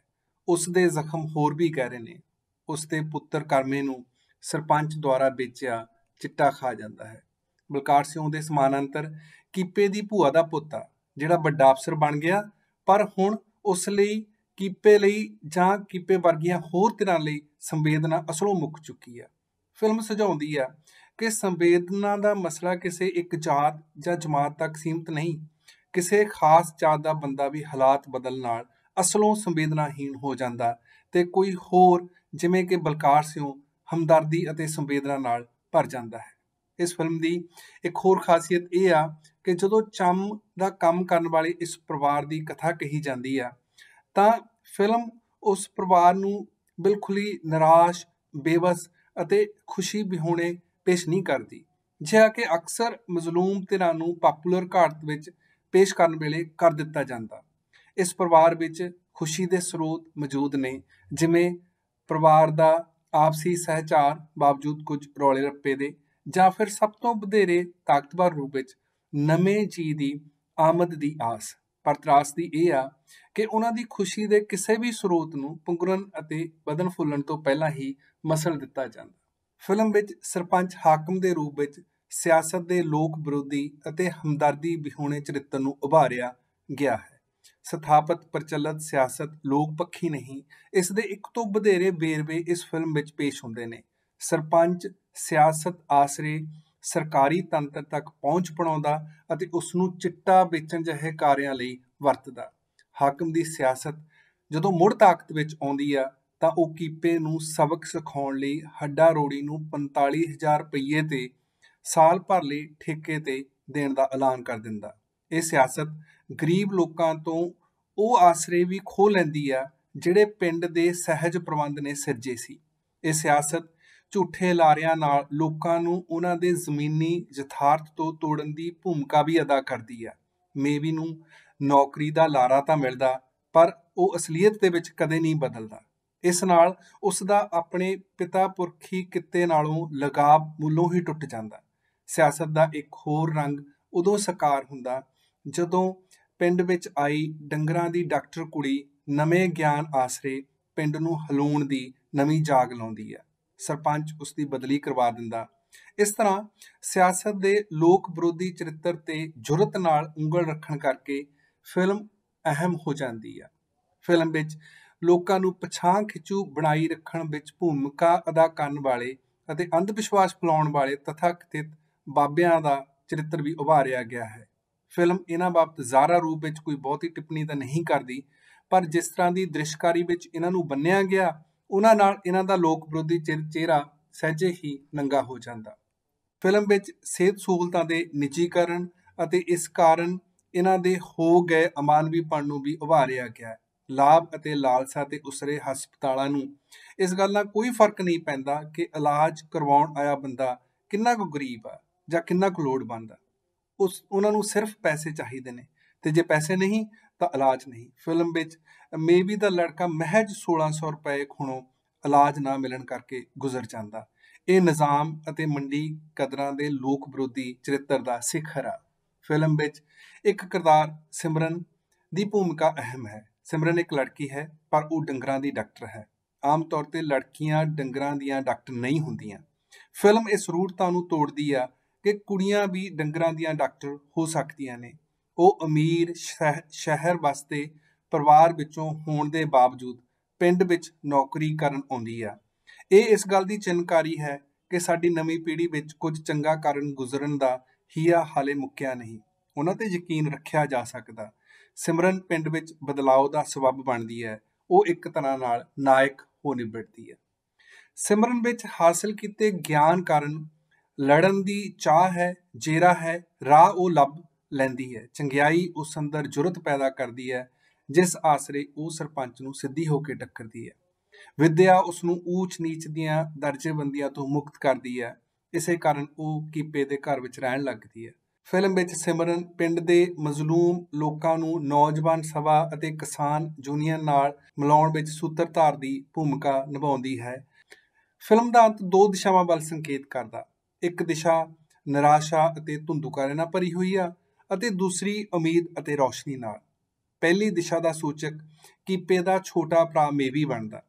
ਉਸ ਦੇ ਜ਼ਖਮ ਹੋਰ ਵੀ ਗਹਿਰੇ ਨੇ ਉਸ ਦੇ ਪੁੱਤਰ ਕਰਮੇ ਨੂੰ ਸਰਪੰਚ ਦੁਆਰਾ ਵੇਚਿਆ ਚਿੱਟਾ ਖਾ ਜਾਂਦਾ ਹੈ ਬਲਕਾਰ ਸਿੰਘ ਦੇ ਸਮਾਨਾਂਤਰ ਕੀਪੇ ਦੀ ਭੂਆ ਦਾ ਪੋਤਾ ਜਿਹੜਾ ਵੱਡਾ ਅਫਸਰ ਬਣ ਗਿਆ ਪਰ ਹੁਣ ਉਸ ਲਈ ਕੀਪੇ ਲਈ ਜਾਂ ਕੀਪੇ ਵਰਗੀਆਂ ਹੋਰ ਤਰ੍ਹਾਂ ਲਈ ਸੰਵੇਦਨਾ ਅਸਲੋਂ ਮੁੱਕ ਚੁੱਕੀ ਆ ਫਿਲਮ ਸੁਝਾਉਂਦੀ ਆ ਕਿ ਸੰਵੇਦਨਾ ਦਾ ਮਸਲਾ ਕਿਸੇ ਇੱਕ ਜਾਤ ਜਾਂ ਜਮਾਤ ਤੱਕ ਸੀਮਤ ਨਹੀਂ ਕਿਸੇ ਖਾਸ ਜਾਤ ਦਾ ਬੰਦਾ ਵੀ ਹਾਲਾਤ ਬਦਲ ਨਾਲ ਅਸਲੋਂ ਸੰਵੇਦਨਾਹੀਣ ਹੋ ਜਾਂਦਾ ਤੇ ਕੋਈ ਹੋਰ ਜਿਵੇਂ ਕਿ ਬਲਕਾਰ ਸਿੰਘ ਹਮਦਰਦੀ ਅਤੇ ਸੰਵੇਦਨਾ ਨਾਲ ਭਰ ਜਾਂਦਾ ਹੈ ਇਸ ਫਿਲਮ ਦੀ ਇੱਕ ਹੋਰ ਖਾਸੀਅਤ ਇਹ ਆ ਕਿ ਜਦੋਂ ਚੰਮ ਦਾ ਕੰਮ ਕਰਨ ਵਾਲੇ ਇਸ ਪਰਿਵਾਰ ਦੀ ਕਥਾ ਕਹੀ ਜਾਂਦੀ ਆ ਤਾਂ ਫਿਲਮ ਉਸ ਪਰਿਵਾਰ ਨੂੰ ਬਿਲਕੁਲ ਹੀ ਨਿਰਾਸ਼ ਬੇਵਸ ਅਤੇ ਖੁਸ਼ੀ ਵਿਹੋਣੇ ਪੇਸ਼ ਨਹੀਂ ਕਰਦੀ ਜਿਹਾ ਕਿ ਅਕਸਰ ਮਜ਼ਲੂਮ ਧਿਰਾਂ ਨੂੰ ਪਪੂਲਰ ਘਾਟ ਵਿੱਚ ਪੇਸ਼ ਕਰਨ ਵੇਲੇ ਕਰ ਦਿੱਤਾ ਜਾਂਦਾ ਇਸ ਪਰਿਵਾਰ ਵਿੱਚ ਖੁਸ਼ੀ ਦੇ ਸਰੋਤ ਮੌਜੂਦ ਨੇ ਜਿਵੇਂ ਪਰਿਵਾਰ ਦਾ ਆਪਸੀ ਸਹਿਚਾਰ ਬਾਵਜੂਦ ਕੁਝ ਰੋਲੇ ਰੱਪੇ ਦੇ ਜਾਂ ਫਿਰ ਸਭ ਤੋਂ ਵਧੇਰੇ ਤਾਕਤਵਰ ਰੂਪ ਵਿੱਚ ਨਵੇਂ ਜੀ ਦੀ ਆਮਦ ਦੀ ਆਸ ਪਰ ਤਰਾਸ ਦੀ ਇਹ ਆ ਕਿ ਉਹਨਾਂ ਦੀ ਖੁਸ਼ੀ ਦੇ ਕਿਸੇ ਵੀ ਸਰੋਤ ਨੂੰ ਪੁੰਗਰਨ ਅਤੇ ਬਦਨ ਫੁੱਲਣ ਤੋਂ ਪਹਿਲਾਂ ਹੀ ਮਸਲ ਦਿੱਤਾ ਜਾਂਦਾ ਫਿਲਮ ਵਿੱਚ ਸਰਪੰਚ ਹਾਕਮ ਦੇ ਰੂਪ ਵਿੱਚ ਸਿਆਸਤ ਦੇ ਲੋਕ ਵਿਰੋਧੀ ਅਤੇ ਹਮਦਰਦੀ ਵਿਹੂਣੇ ਚਰਿੱਤਰ ਨੂੰ ਉਭਾਰਿਆ ਗਿਆ ਹੈ ਸਥਾਪਿਤ ਪ੍ਰਚਲਿਤ ਸਿਆਸਤ ਲੋਕ ਪੱਖੀ ਨਹੀਂ ਇਸ ਦੇ ਇੱਕ ਤੋਂ ਵਧੇਰੇ ਵੇਰਵੇ ਇਸ ਫਿਲਮ ਵਿੱਚ ਪੇਸ਼ ਹੁੰਦੇ ਨੇ ਸਰਪੰਚ ਸਿਆਸਤ ਆਸਰੇ ਸਰਕਾਰੀ ਤੰਤਰ ਤੱਕ ਪਹੁੰਚ ਪਣਾਉਂਦਾ ਅਤੇ ਉਸ ਨੂੰ ਚਿੱਟਾ ਵੇਚਣ ਜਿਹੇ ਕਾਰਿਆਂ ਲਈ ਵਰਤਦਾ ਹਾਕਮ ਦੀ ਸਿਆਸਤ ਜਦੋਂ ਮੁੜ ਤਾਕਤ ਵਿੱਚ ਆਉਂਦੀ ਆ ਤਾਂ ਉਹ ਕੀਪੇ ਨੂੰ ਸਬਕ ਸਿਖਾਉਣ ਲਈ ਹੱਡਾ ਰੋੜੀ ਨੂੰ 45000 ਰੁਪਏ ਤੇ ਸਾਲ ਭਰ ਲਈ ਠੇਕੇ ਤੇ ਦੇਣ ਦਾ ਐਲਾਨ ਕਰ ਦਿੰਦਾ ਇਹ ਸਿਆਸਤ ਗਰੀਬ ਲੋਕਾਂ ਤੋਂ ਉਹ ਆਸਰੇ ਵੀ ਖੋ ਲੈਂਦੀ ਆ ਜਿਹੜੇ ਪਿੰਡ ਦੇ ਸਹਿਜ ਪ੍ਰਬੰਧ ਨੇ ਸਿਰਜੇ ਸੀ ਇਹ ਸਿਆਸਤ ਝੂਠੇ ਲਾਰਿਆਂ ਨਾਲ ਲੋਕਾਂ ਨੂੰ ਉਹਨਾਂ ਦੇ ਜ਼ਮੀਨੀ ਯਥਾਰਥ ਤੋਂ ਤੋੜਨ ਦੀ ਭੂਮਿਕਾ ਵੀ ਅਦਾ ਕਰਦੀ ਆ ਮੇਵੀ ਨੂੰ ਨੌਕਰੀ ਦਾ ਲਾਰਾ ਤਾਂ ਮਿਲਦਾ ਪਰ ਉਹ ਅਸਲੀਅਤ ਦੇ ਵਿੱਚ ਕਦੇ ਨਹੀਂ ਬਦਲਦਾ ਇਸ ਨਾਲ ਉਸ ਦਾ ਆਪਣੇ ਪਿਤਾ ਪੁਰਖੀ ਕਿੱਤੇ ਨਾਲੋਂ ਲਗਾਵ ਮੂਲੋਂ ਹੀ ਟੁੱਟ ਜਾਂਦਾ ਸਿਆਸਤ ਦਾ ਇੱਕ ਹੋਰ ਰੰਗ ਉਦੋਂ ਸਕਾਰ ਹੁੰਦਾ ਜਦੋਂ ਪਿੰਡ ਵਿੱਚ ਆਈ ਡੰਗਰਾਂ ਦੀ ਡਾਕਟਰ ਕੁੜੀ ਨਵੇਂ ਗਿਆਨ ਆਸਰੇ ਪਿੰਡ ਨੂੰ ਹਲੂਣ ਦੀ ਨਵੀਂ ਜਾਗ ਲਾਉਂਦੀ ਹੈ ਸਰਪੰਚ ਉਸ ਦੀ ਬਦਲੀ ਕਰਵਾ ਦਿੰਦਾ ਇਸ ਤਰ੍ਹਾਂ ਸਿਆਸਤ ਦੇ ਲੋਕ ਵਿਰੋਧੀ ਚਰਿੱਤਰ ਤੇ ਜੁਰਤ ਨਾਲ ਉਂਗਲ ਰੱਖਣ ਕਰਕੇ ਫਿਲਮ ਅਹਿਮ ਹੋ ਜਾਂਦੀ ਹੈ ਫਿਲਮ ਵਿੱਚ ਲੋਕਾਂ ਨੂੰ ਪਛਾਣ ਖਿੱਚੂ ਬਣਾਈ ਰੱਖਣ ਵਿੱਚ ਭੂਮਿਕਾ ਅਦਾ ਕਰਨ ਵਾਲੇ ਅਤੇ ਅੰਧ ਵਿਸ਼ਵਾਸ ਫਲਾਉਣ ਵਾਲੇ ਤਥਾਕਥਿਤ ਬਾਬਿਆਂ ਦਾ ਚਰਿੱਤਰ ਵੀ ਉਭਾਰਿਆ ਗਿਆ ਹੈ ਫਿਲਮ ਇਹਨਾਂ ਬਾਬਤ ਜ਼ਾਰਾ ਰੂਪ ਵਿੱਚ ਕੋਈ ਬਹੁਤੀ ਟਿੱਪਣੀ ਤਾਂ ਨਹੀਂ ਕਰਦੀ ਪਰ ਜਿਸ ਤਰ੍ਹਾਂ ਦੀ ਦ੍ਰਿਸ਼ਕਾਰੀ ਵਿੱਚ ਇਹਨਾਂ ਨੂੰ ਬੰਨਿਆ ਗਿਆ ਉਹਨਾਂ ਨਾਲ ਇਹਨਾਂ ਦਾ ਲੋਕ ਵਿਰੋਧੀ ਚਿਹਰਾ ਸਹਿਜੇ ਹੀ ਨੰਗਾ ਹੋ ਜਾਂਦਾ ਫਿਲਮ ਵਿੱਚ ਸਿਹਤ ਸਹੂਲਤਾਂ ਦੇ ਨਿੱਜੀਕਰਨ ਅਤੇ ਇਸ ਕਾਰਨ ਇਹਨਾਂ ਦੇ ਹੋ ਗਏ ਅਮਾਨਵੀਪਣ ਨੂੰ ਵੀ ਉਭਾਰਿਆ ਗਿਆ ਲਾਭ ਅਤੇ ਲਾਲਸਾ ਤੇ ਉਸਰੇ ਹਸਪਤਾਲਾਂ ਨੂੰ ਇਸ ਗੱਲ ਨਾਲ ਕੋਈ ਫਰਕ ਨਹੀਂ ਪੈਂਦਾ ਕਿ ਇਲਾਜ ਕਰਵਾਉਣ ਆਇਆ ਬੰਦਾ ਕਿੰਨਾ ਕੁ ਗਰੀਬ ਆ ਜਾਂ ਕਿੰਨਾ ਕੁ ਲੋੜਵੰਦ ਆ ਉਸ ਉਹਨਾਂ ਨੂੰ ਸਿਰਫ ਪੈਸੇ ਚਾਹੀਦੇ ਨੇ ਤੇ ਜੇ ਪੈਸੇ ਨਹੀਂ ਤਾਂ ਇਲਾਜ ਨਹੀਂ ਫਿਲਮ ਵਿੱਚ ਮੇਬੀ ਦਾ ਲੜਕਾ ਮਹਿਜ 1600 ਰੁਪਏ ਖੁਣੋ ਇਲਾਜ ਨਾ ਮਿਲਣ ਕਰਕੇ ਗੁਜ਼ਰ ਜਾਂਦਾ ਇਹ ਨਿਜ਼ਾਮ ਅਤੇ ਮੰਡੀ ਕਦਰਾਂ ਦੇ ਲੋਕ ਵਿਰੋਧੀ ਚਰਿੱਤਰ ਦਾ ਸਿਖਰ ਆ ਫਿਲਮ ਵਿੱਚ ਇੱਕ ਕਿਰਦਾਰ ਸਿਮਰਨ ਦੀ ਭੂਮਿਕਾ ਅਹਿਮ ਹੈ ਸਿਮਰਨ ਇੱਕ ਲੜਕੀ ਹੈ ਪਰ ਉਹ ਡੰਗਰਾਂ ਦੀ ਡਾਕਟਰ ਹੈ ਆਮ ਤੌਰ ਤੇ ਲੜਕੀਆਂ ਡੰਗਰਾਂ ਦੀਆਂ ਡਾਕਟਰ ਨਹੀਂ ਹੁੰਦੀਆਂ ਫਿਲਮ ਇਸ ਰੂਟਤਾ ਨੂੰ ਤੋੜਦੀ ਆ ਕਿ ਕੁੜੀਆਂ ਵੀ ਡੰਗਰਾਂ ਦੀਆਂ ਡਾਕਟਰ ਹੋ ਸਕਦੀਆਂ ਨੇ ਉਹ ਅਮੀਰ ਸ਼ਹਿਰ ਵਾਸਤੇ ਪਰਿਵਾਰ ਵਿੱਚੋਂ ਹੋਣ ਦੇ ਬਾਵਜੂਦ ਪਿੰਡ ਵਿੱਚ ਨੌਕਰੀ ਕਰਨ ਆਉਂਦੀ ਆ ਇਹ ਇਸ ਗੱਲ ਦੀ ਚਿੰਨਕਾਰੀ ਹੈ ਕਿ ਸਾਡੀ ਨਵੀਂ ਪੀੜ੍ਹੀ ਵਿੱਚ ਕੁਝ ਚੰਗਾ ਕਰਨ ਗੁਜ਼ਰਨ ਦਾ ਹੀਆ ਹਾਲੇ ਮੁੱਕਿਆ ਨਹੀਂ ਉਹਨਾਂ ਤੇ ਯਕੀਨ ਰੱਖਿਆ ਜਾ ਸਕਦਾ ਸਿਮਰਨ ਪਿੰਡ ਵਿੱਚ ਬਦਲਾਅ ਦਾ ਸਬਬ ਬਣਦੀ ਹੈ ਉਹ ਇੱਕ ਤਰ੍ਹਾਂ ਨਾਲ ਨਾਇਕ ਹੋ ਨਿਬੜਦੀ ਹੈ ਸਿਮਰਨ ਵਿੱਚ ਹਾਸਲ ਕੀਤੇ ਗਿਆਨ ਕਾਰਨ ਲੜਨ ਦੀ ਚਾਹ ਹੈ ਜੇਰਾ ਹੈ ਰਾਹ ਉਹ ਲੱਭ ਲੈਂਦੀ ਹੈ ਚੰਗਿਆਈ ਉਸ ਅੰਦਰ ਜੁਰਤ ਪੈਦਾ ਕਰਦੀ ਹੈ ਜਿਸ ਆਸਰੇ ਉਹ ਸਰਪੰਚ ਨੂੰ ਸਿੱਧੀ ਹੋ ਕੇ ਟੱਕਰਦੀ ਹੈ ਵਿਦਿਆ ਉਸ ਨੂੰ ਊਚ ਨੀਚ ਦੀਆਂ ਦਰਜੇਬੰਦੀਆਂ ਤੋਂ ਮੁਕਤ ਕਰਦੀ ਹੈ ਇਸੇ ਕਾਰਨ ਉਹ ਕੀਪੇ ਦੇ ਘਰ ਵਿੱਚ ਰਹਿਣ ਲੱਗਦੀ ਹੈ ਫਿਲਮ ਵਿੱਚ ਸਿਮਰਨ ਪਿੰਡ ਦੇ ਮਜ਼ਲੂਮ ਲੋਕਾਂ ਨੂੰ ਨੌਜਵਾਨ ਸਭਾ ਅਤੇ ਕਿਸਾਨ ਜੂਨੀਅਰ ਨਾਲ ਮਿਲਾਉਣ ਵਿੱਚ ਸੂਤਰਧਾਰ ਦੀ ਭੂਮਿਕਾ ਨਿਭਾਉਂਦੀ ਹੈ ਫਿਲਮ ਦਾ ਅੰਤ ਦੋ ਦਿਸ਼ਾਵਾਂ ਵੱਲ ਸੰਕੇਤ ਕਰਦਾ ਇੱਕ ਦਿਸ਼ਾ ਨਿਰਾਸ਼ਾ ਅਤੇ ਧੁੰਦੁਕਾਰੇ ਨਾਲ ਭਰੀ ਹੋਈ ਆ ਅਤੇ ਦੂਸਰੀ ਉਮੀਦ ਅਤੇ ਰੌਸ਼ਨੀ ਨਾਲ ਪਹਿਲੀ ਦਿਸ਼ਾ ਦਾ ਸੂਚਕ ਕਿ ਪੇਦਾ ਛੋਟਾ ਭਰਾ ਮੇਵੀ ਬਣਦਾ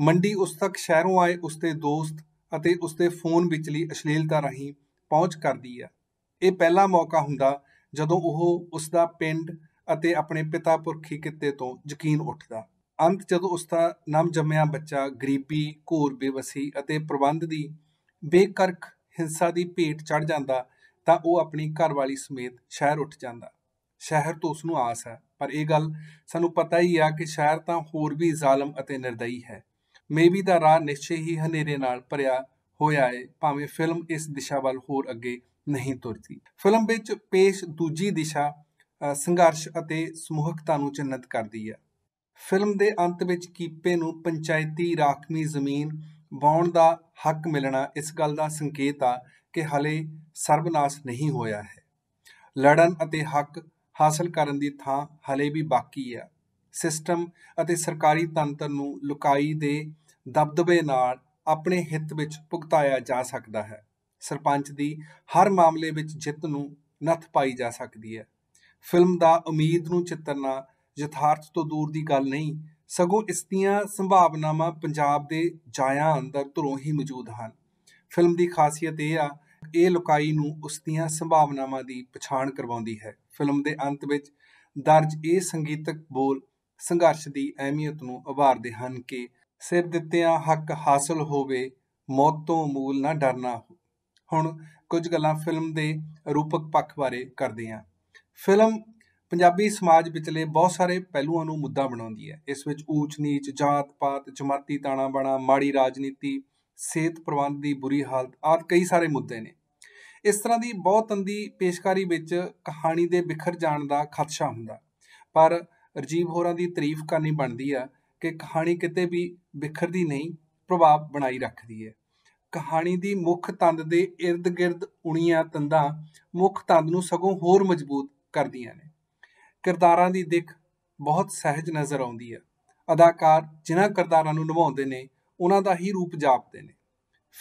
ਮੰਡੀ ਉਸ ਤੱਕ ਸ਼ਹਿਰੋਂ ਆਏ ਉਸਦੇ ਦੋਸਤ ਅਤੇ ਉਸਦੇ ਫੋਨ ਵਿਚਲੀ ਅਸ਼ਲੀਲਤਾ ਰਹੀ ਪਹੁੰਚ ਕਰਦੀ ਆ ਇਹ ਪਹਿਲਾ ਮੌਕਾ ਹੁੰਦਾ ਜਦੋਂ ਉਹ ਉਸਦਾ ਪਿੰਡ ਅਤੇ ਆਪਣੇ ਪਿਤਾ ਪੁਰਖੀ ਕਿੱਤੇ ਤੋਂ ਯਕੀਨ ਉੱਠਦਾ ਅੰਤ ਜਦੋਂ ਉਸਦਾ ਨਮ ਜੰਮਿਆ ਬੱਚਾ ਗਰੀਬੀ ਘੋਰ ਬੇਵਸੀ ਅਤੇ ਪ੍ਰਬੰਧ ਦੀ ਬੇਕਰਖ ਹਿੰਸਾ ਦੀ ਭੇਟ ਚੜ ਜਾਂਦਾ ਤਾਂ ਉਹ ਆਪਣੀ ਘਰਵਾਲੀ ਸਮੇਤ ਸ਼ਹਿਰ ਉੱਠ ਜਾਂਦਾ ਸ਼ਹਿਰ ਤੋਂ ਉਸ ਨੂੰ ਆਸ ਹੈ ਪਰ ਇਹ ਗੱਲ ਸਾਨੂੰ ਪਤਾ ਹੀ ਆ ਕਿ ਸ਼ਹਿਰ ਤਾਂ ਹੋਰ ਵੀ ਜ਼ਾਲਮ ਅਤੇ ਨਿਰਦਈ ਹੈ ਮੇਬੀ ਦਾ ਰਾਹ ਨਿਸ਼ਚੇ ਹੀ ਹਨੇਰੇ ਨਾਲ ਭਰਿਆ ਹੋਇਆ ਏ ਭਾਵੇਂ ਫਿਲਮ ਇਸ ਦਿਸ਼ਾ ਵੱਲ ਹੋਰ ਅੱਗੇ ਨਹੀਂ ਤੁਰਦੀ ਫਿਲਮ ਵਿੱਚ ਪੇਸ਼ ਦੂਜੀ ਦਿਸ਼ਾ ਸੰਘਰਸ਼ ਅਤੇ ਸਮੂਹਕਤਾ ਨੂੰ ਚਿੰਨਤ ਕਰਦੀ ਹੈ ਫਿਲਮ ਦੇ ਅੰਤ ਵਿੱਚ ਕੀਪੇ ਨੂੰ ਪੰਚਾਇਤੀ ਰਾਖਵੀਂ ਜ਼ਮੀਨ ਵਾਉਣ ਦਾ ਹੱਕ ਮਿਲਣਾ ਇਸ ਗੱਲ ਦਾ ਸੰਕੇਤ ਆ ਕਿ ਹਲੇ ਸਰਬਨਾਸ਼ ਨਹੀਂ ਹੋਇਆ ਹੈ ਲੜਨ ਅਤੇ ਹੱਕ ਹਾਸਲ ਕਰਨ ਦੀ ਥਾਂ ਹਲੇ ਵੀ ਬਾਕੀ ਆ ਸਿਸਟਮ ਅਤੇ ਸਰਕਾਰੀ ਤੰਤਰ ਨੂੰ ਲੁਕਾਈ ਦੇ ਦਬਦਬੇ ਨਾਲ ਆਪਣੇ ਹਿੱਤ ਵਿੱਚ ਭੁਗਤਾਇਆ ਜਾ ਸਕਦਾ ਹੈ ਸਰਪੰਚ ਦੀ ਹਰ ਮਾਮਲੇ ਵਿੱਚ ਜਿੱਤ ਨੂੰ ਨੱਥ ਪਾਈ ਜਾ ਸਕਦੀ ਹੈ ਫਿਲਮ ਦਾ ਉਮੀਦ ਨੂੰ ਚਿੱਤਰਨਾ ਯਥਾਰਥ ਤੋਂ ਦੂਰ ਦੀ ਗੱਲ ਨਹੀਂ ਸਗੋਂ ਇਸ ਦੀਆਂ ਸੰਭਾਵਨਾਵਾਂ ਪੰਜਾਬ ਦੇ ਜਾਇਆਂ ਅੰਦਰ ਧਰੋਂ ਹੀ ਮੌਜੂਦ ਹਨ ਫਿਲਮ ਦੀ ਖਾਸੀਅਤ ਇਹ ਆ ਇਹ ਲੋਕਾਈ ਨੂੰ ਉਸ ਦੀਆਂ ਸੰਭਾਵਨਾਵਾਂ ਦੀ ਪਛਾਣ ਕਰਵਾਉਂਦੀ ਹੈ ਫਿਲਮ ਦੇ ਅੰਤ ਵਿੱਚ ਦਰਜ ਇਹ ਸੰਗੀਤਕ ਬੋਲ ਸੰਘਰਸ਼ ਦੀ ਅਹਿਮੀਅਤ ਨੂੰ ਉਭਾਰਦੇ ਹਨ ਕਿ ਸਿਰ ਦਿੱਤਿਆਂ ਹੱਕ ਹਾਸਲ ਹੋਵੇ ਮੌਤ ਤੋਂ ਮੂਲ ਨਾ ਡਰਨਾ ਹੁਣ ਕੁਝ ਗੱਲਾਂ ਫਿਲਮ ਦੇ ਰੂਪਕ ਪੱਖ ਬਾਰੇ ਕਰਦੇ ਹਾਂ ਫਿਲਮ ਪੰਜਾਬੀ ਸਮਾਜ ਵਿਚਲੇ ਬਹੁਤ ਸਾਰੇ ਪਹਿਲੂਆਂ ਨੂੰ ਮੁੱਦਾ ਬਣਾਉਂਦੀ ਹੈ ਇਸ ਵਿੱਚ ਊਚ ਨੀਚ ਜਾਤ ਪਾਤ ਜਮਾਤੀ ਤਾਣਾ ਬਾਣਾ ਮਾੜੀ ਰਾਜਨੀਤੀ ਸਿਹਤ ਪ੍ਰਬੰਧ ਦੀ ਬੁਰੀ ਹਾਲਤ ਆਦਿ ਕਈ ਸਾਰੇ ਮੁੱਦੇ ਨੇ ਇਸ ਤਰ੍ਹਾਂ ਦੀ ਬਹੁਤ ਅੰਦੀ ਪੇਸ਼ਕਾਰੀ ਵਿੱਚ ਕਹਾਣੀ ਦੇ ਵਿਖਰ ਜਾਣ ਦਾ ਖਤਸ਼ਾ ਹੁੰਦਾ ਪਰ ਰਜੀਵ ਹੋਰਾਂ ਦੀ ਤਾਰੀਫ ਕਰਨੀ ਬਣਦੀ ਆ ਕਿ ਕਹਾਣੀ ਕਿਤੇ ਵੀ ਵਿਖਰਦੀ ਨਹੀਂ ਪ੍ਰਭਾਵ ਬਣਾਈ ਰੱਖਦੀ ਹੈ ਕਹਾਣੀ ਦੀ ਮੁੱਖ ਤੰਦ ਦੇ ird-gird ਉਣੀਆਂ ਤੰਦਾਂ ਮੁੱਖ ਤੰਦ ਨੂੰ ਸਗੋਂ ਹੋਰ ਮਜ਼ਬੂਤ ਕਰਦੀਆਂ ਨੇ ਕਿਰਦਾਰਾਂ ਦੀ ਦਿੱਖ ਬਹੁਤ ਸਹਿਜ ਨਜ਼ਰ ਆਉਂਦੀ ਹੈ ਅਦਾਕਾਰ ਜਿਨ੍ਹਾਂ ਕਿਰਦਾਰਾਂ ਨੂੰ ਨਿਭਾਉਂਦੇ ਨੇ ਉਹਨਾਂ ਦਾ ਹੀ ਰੂਪ ਜਾਪਦੇ ਨੇ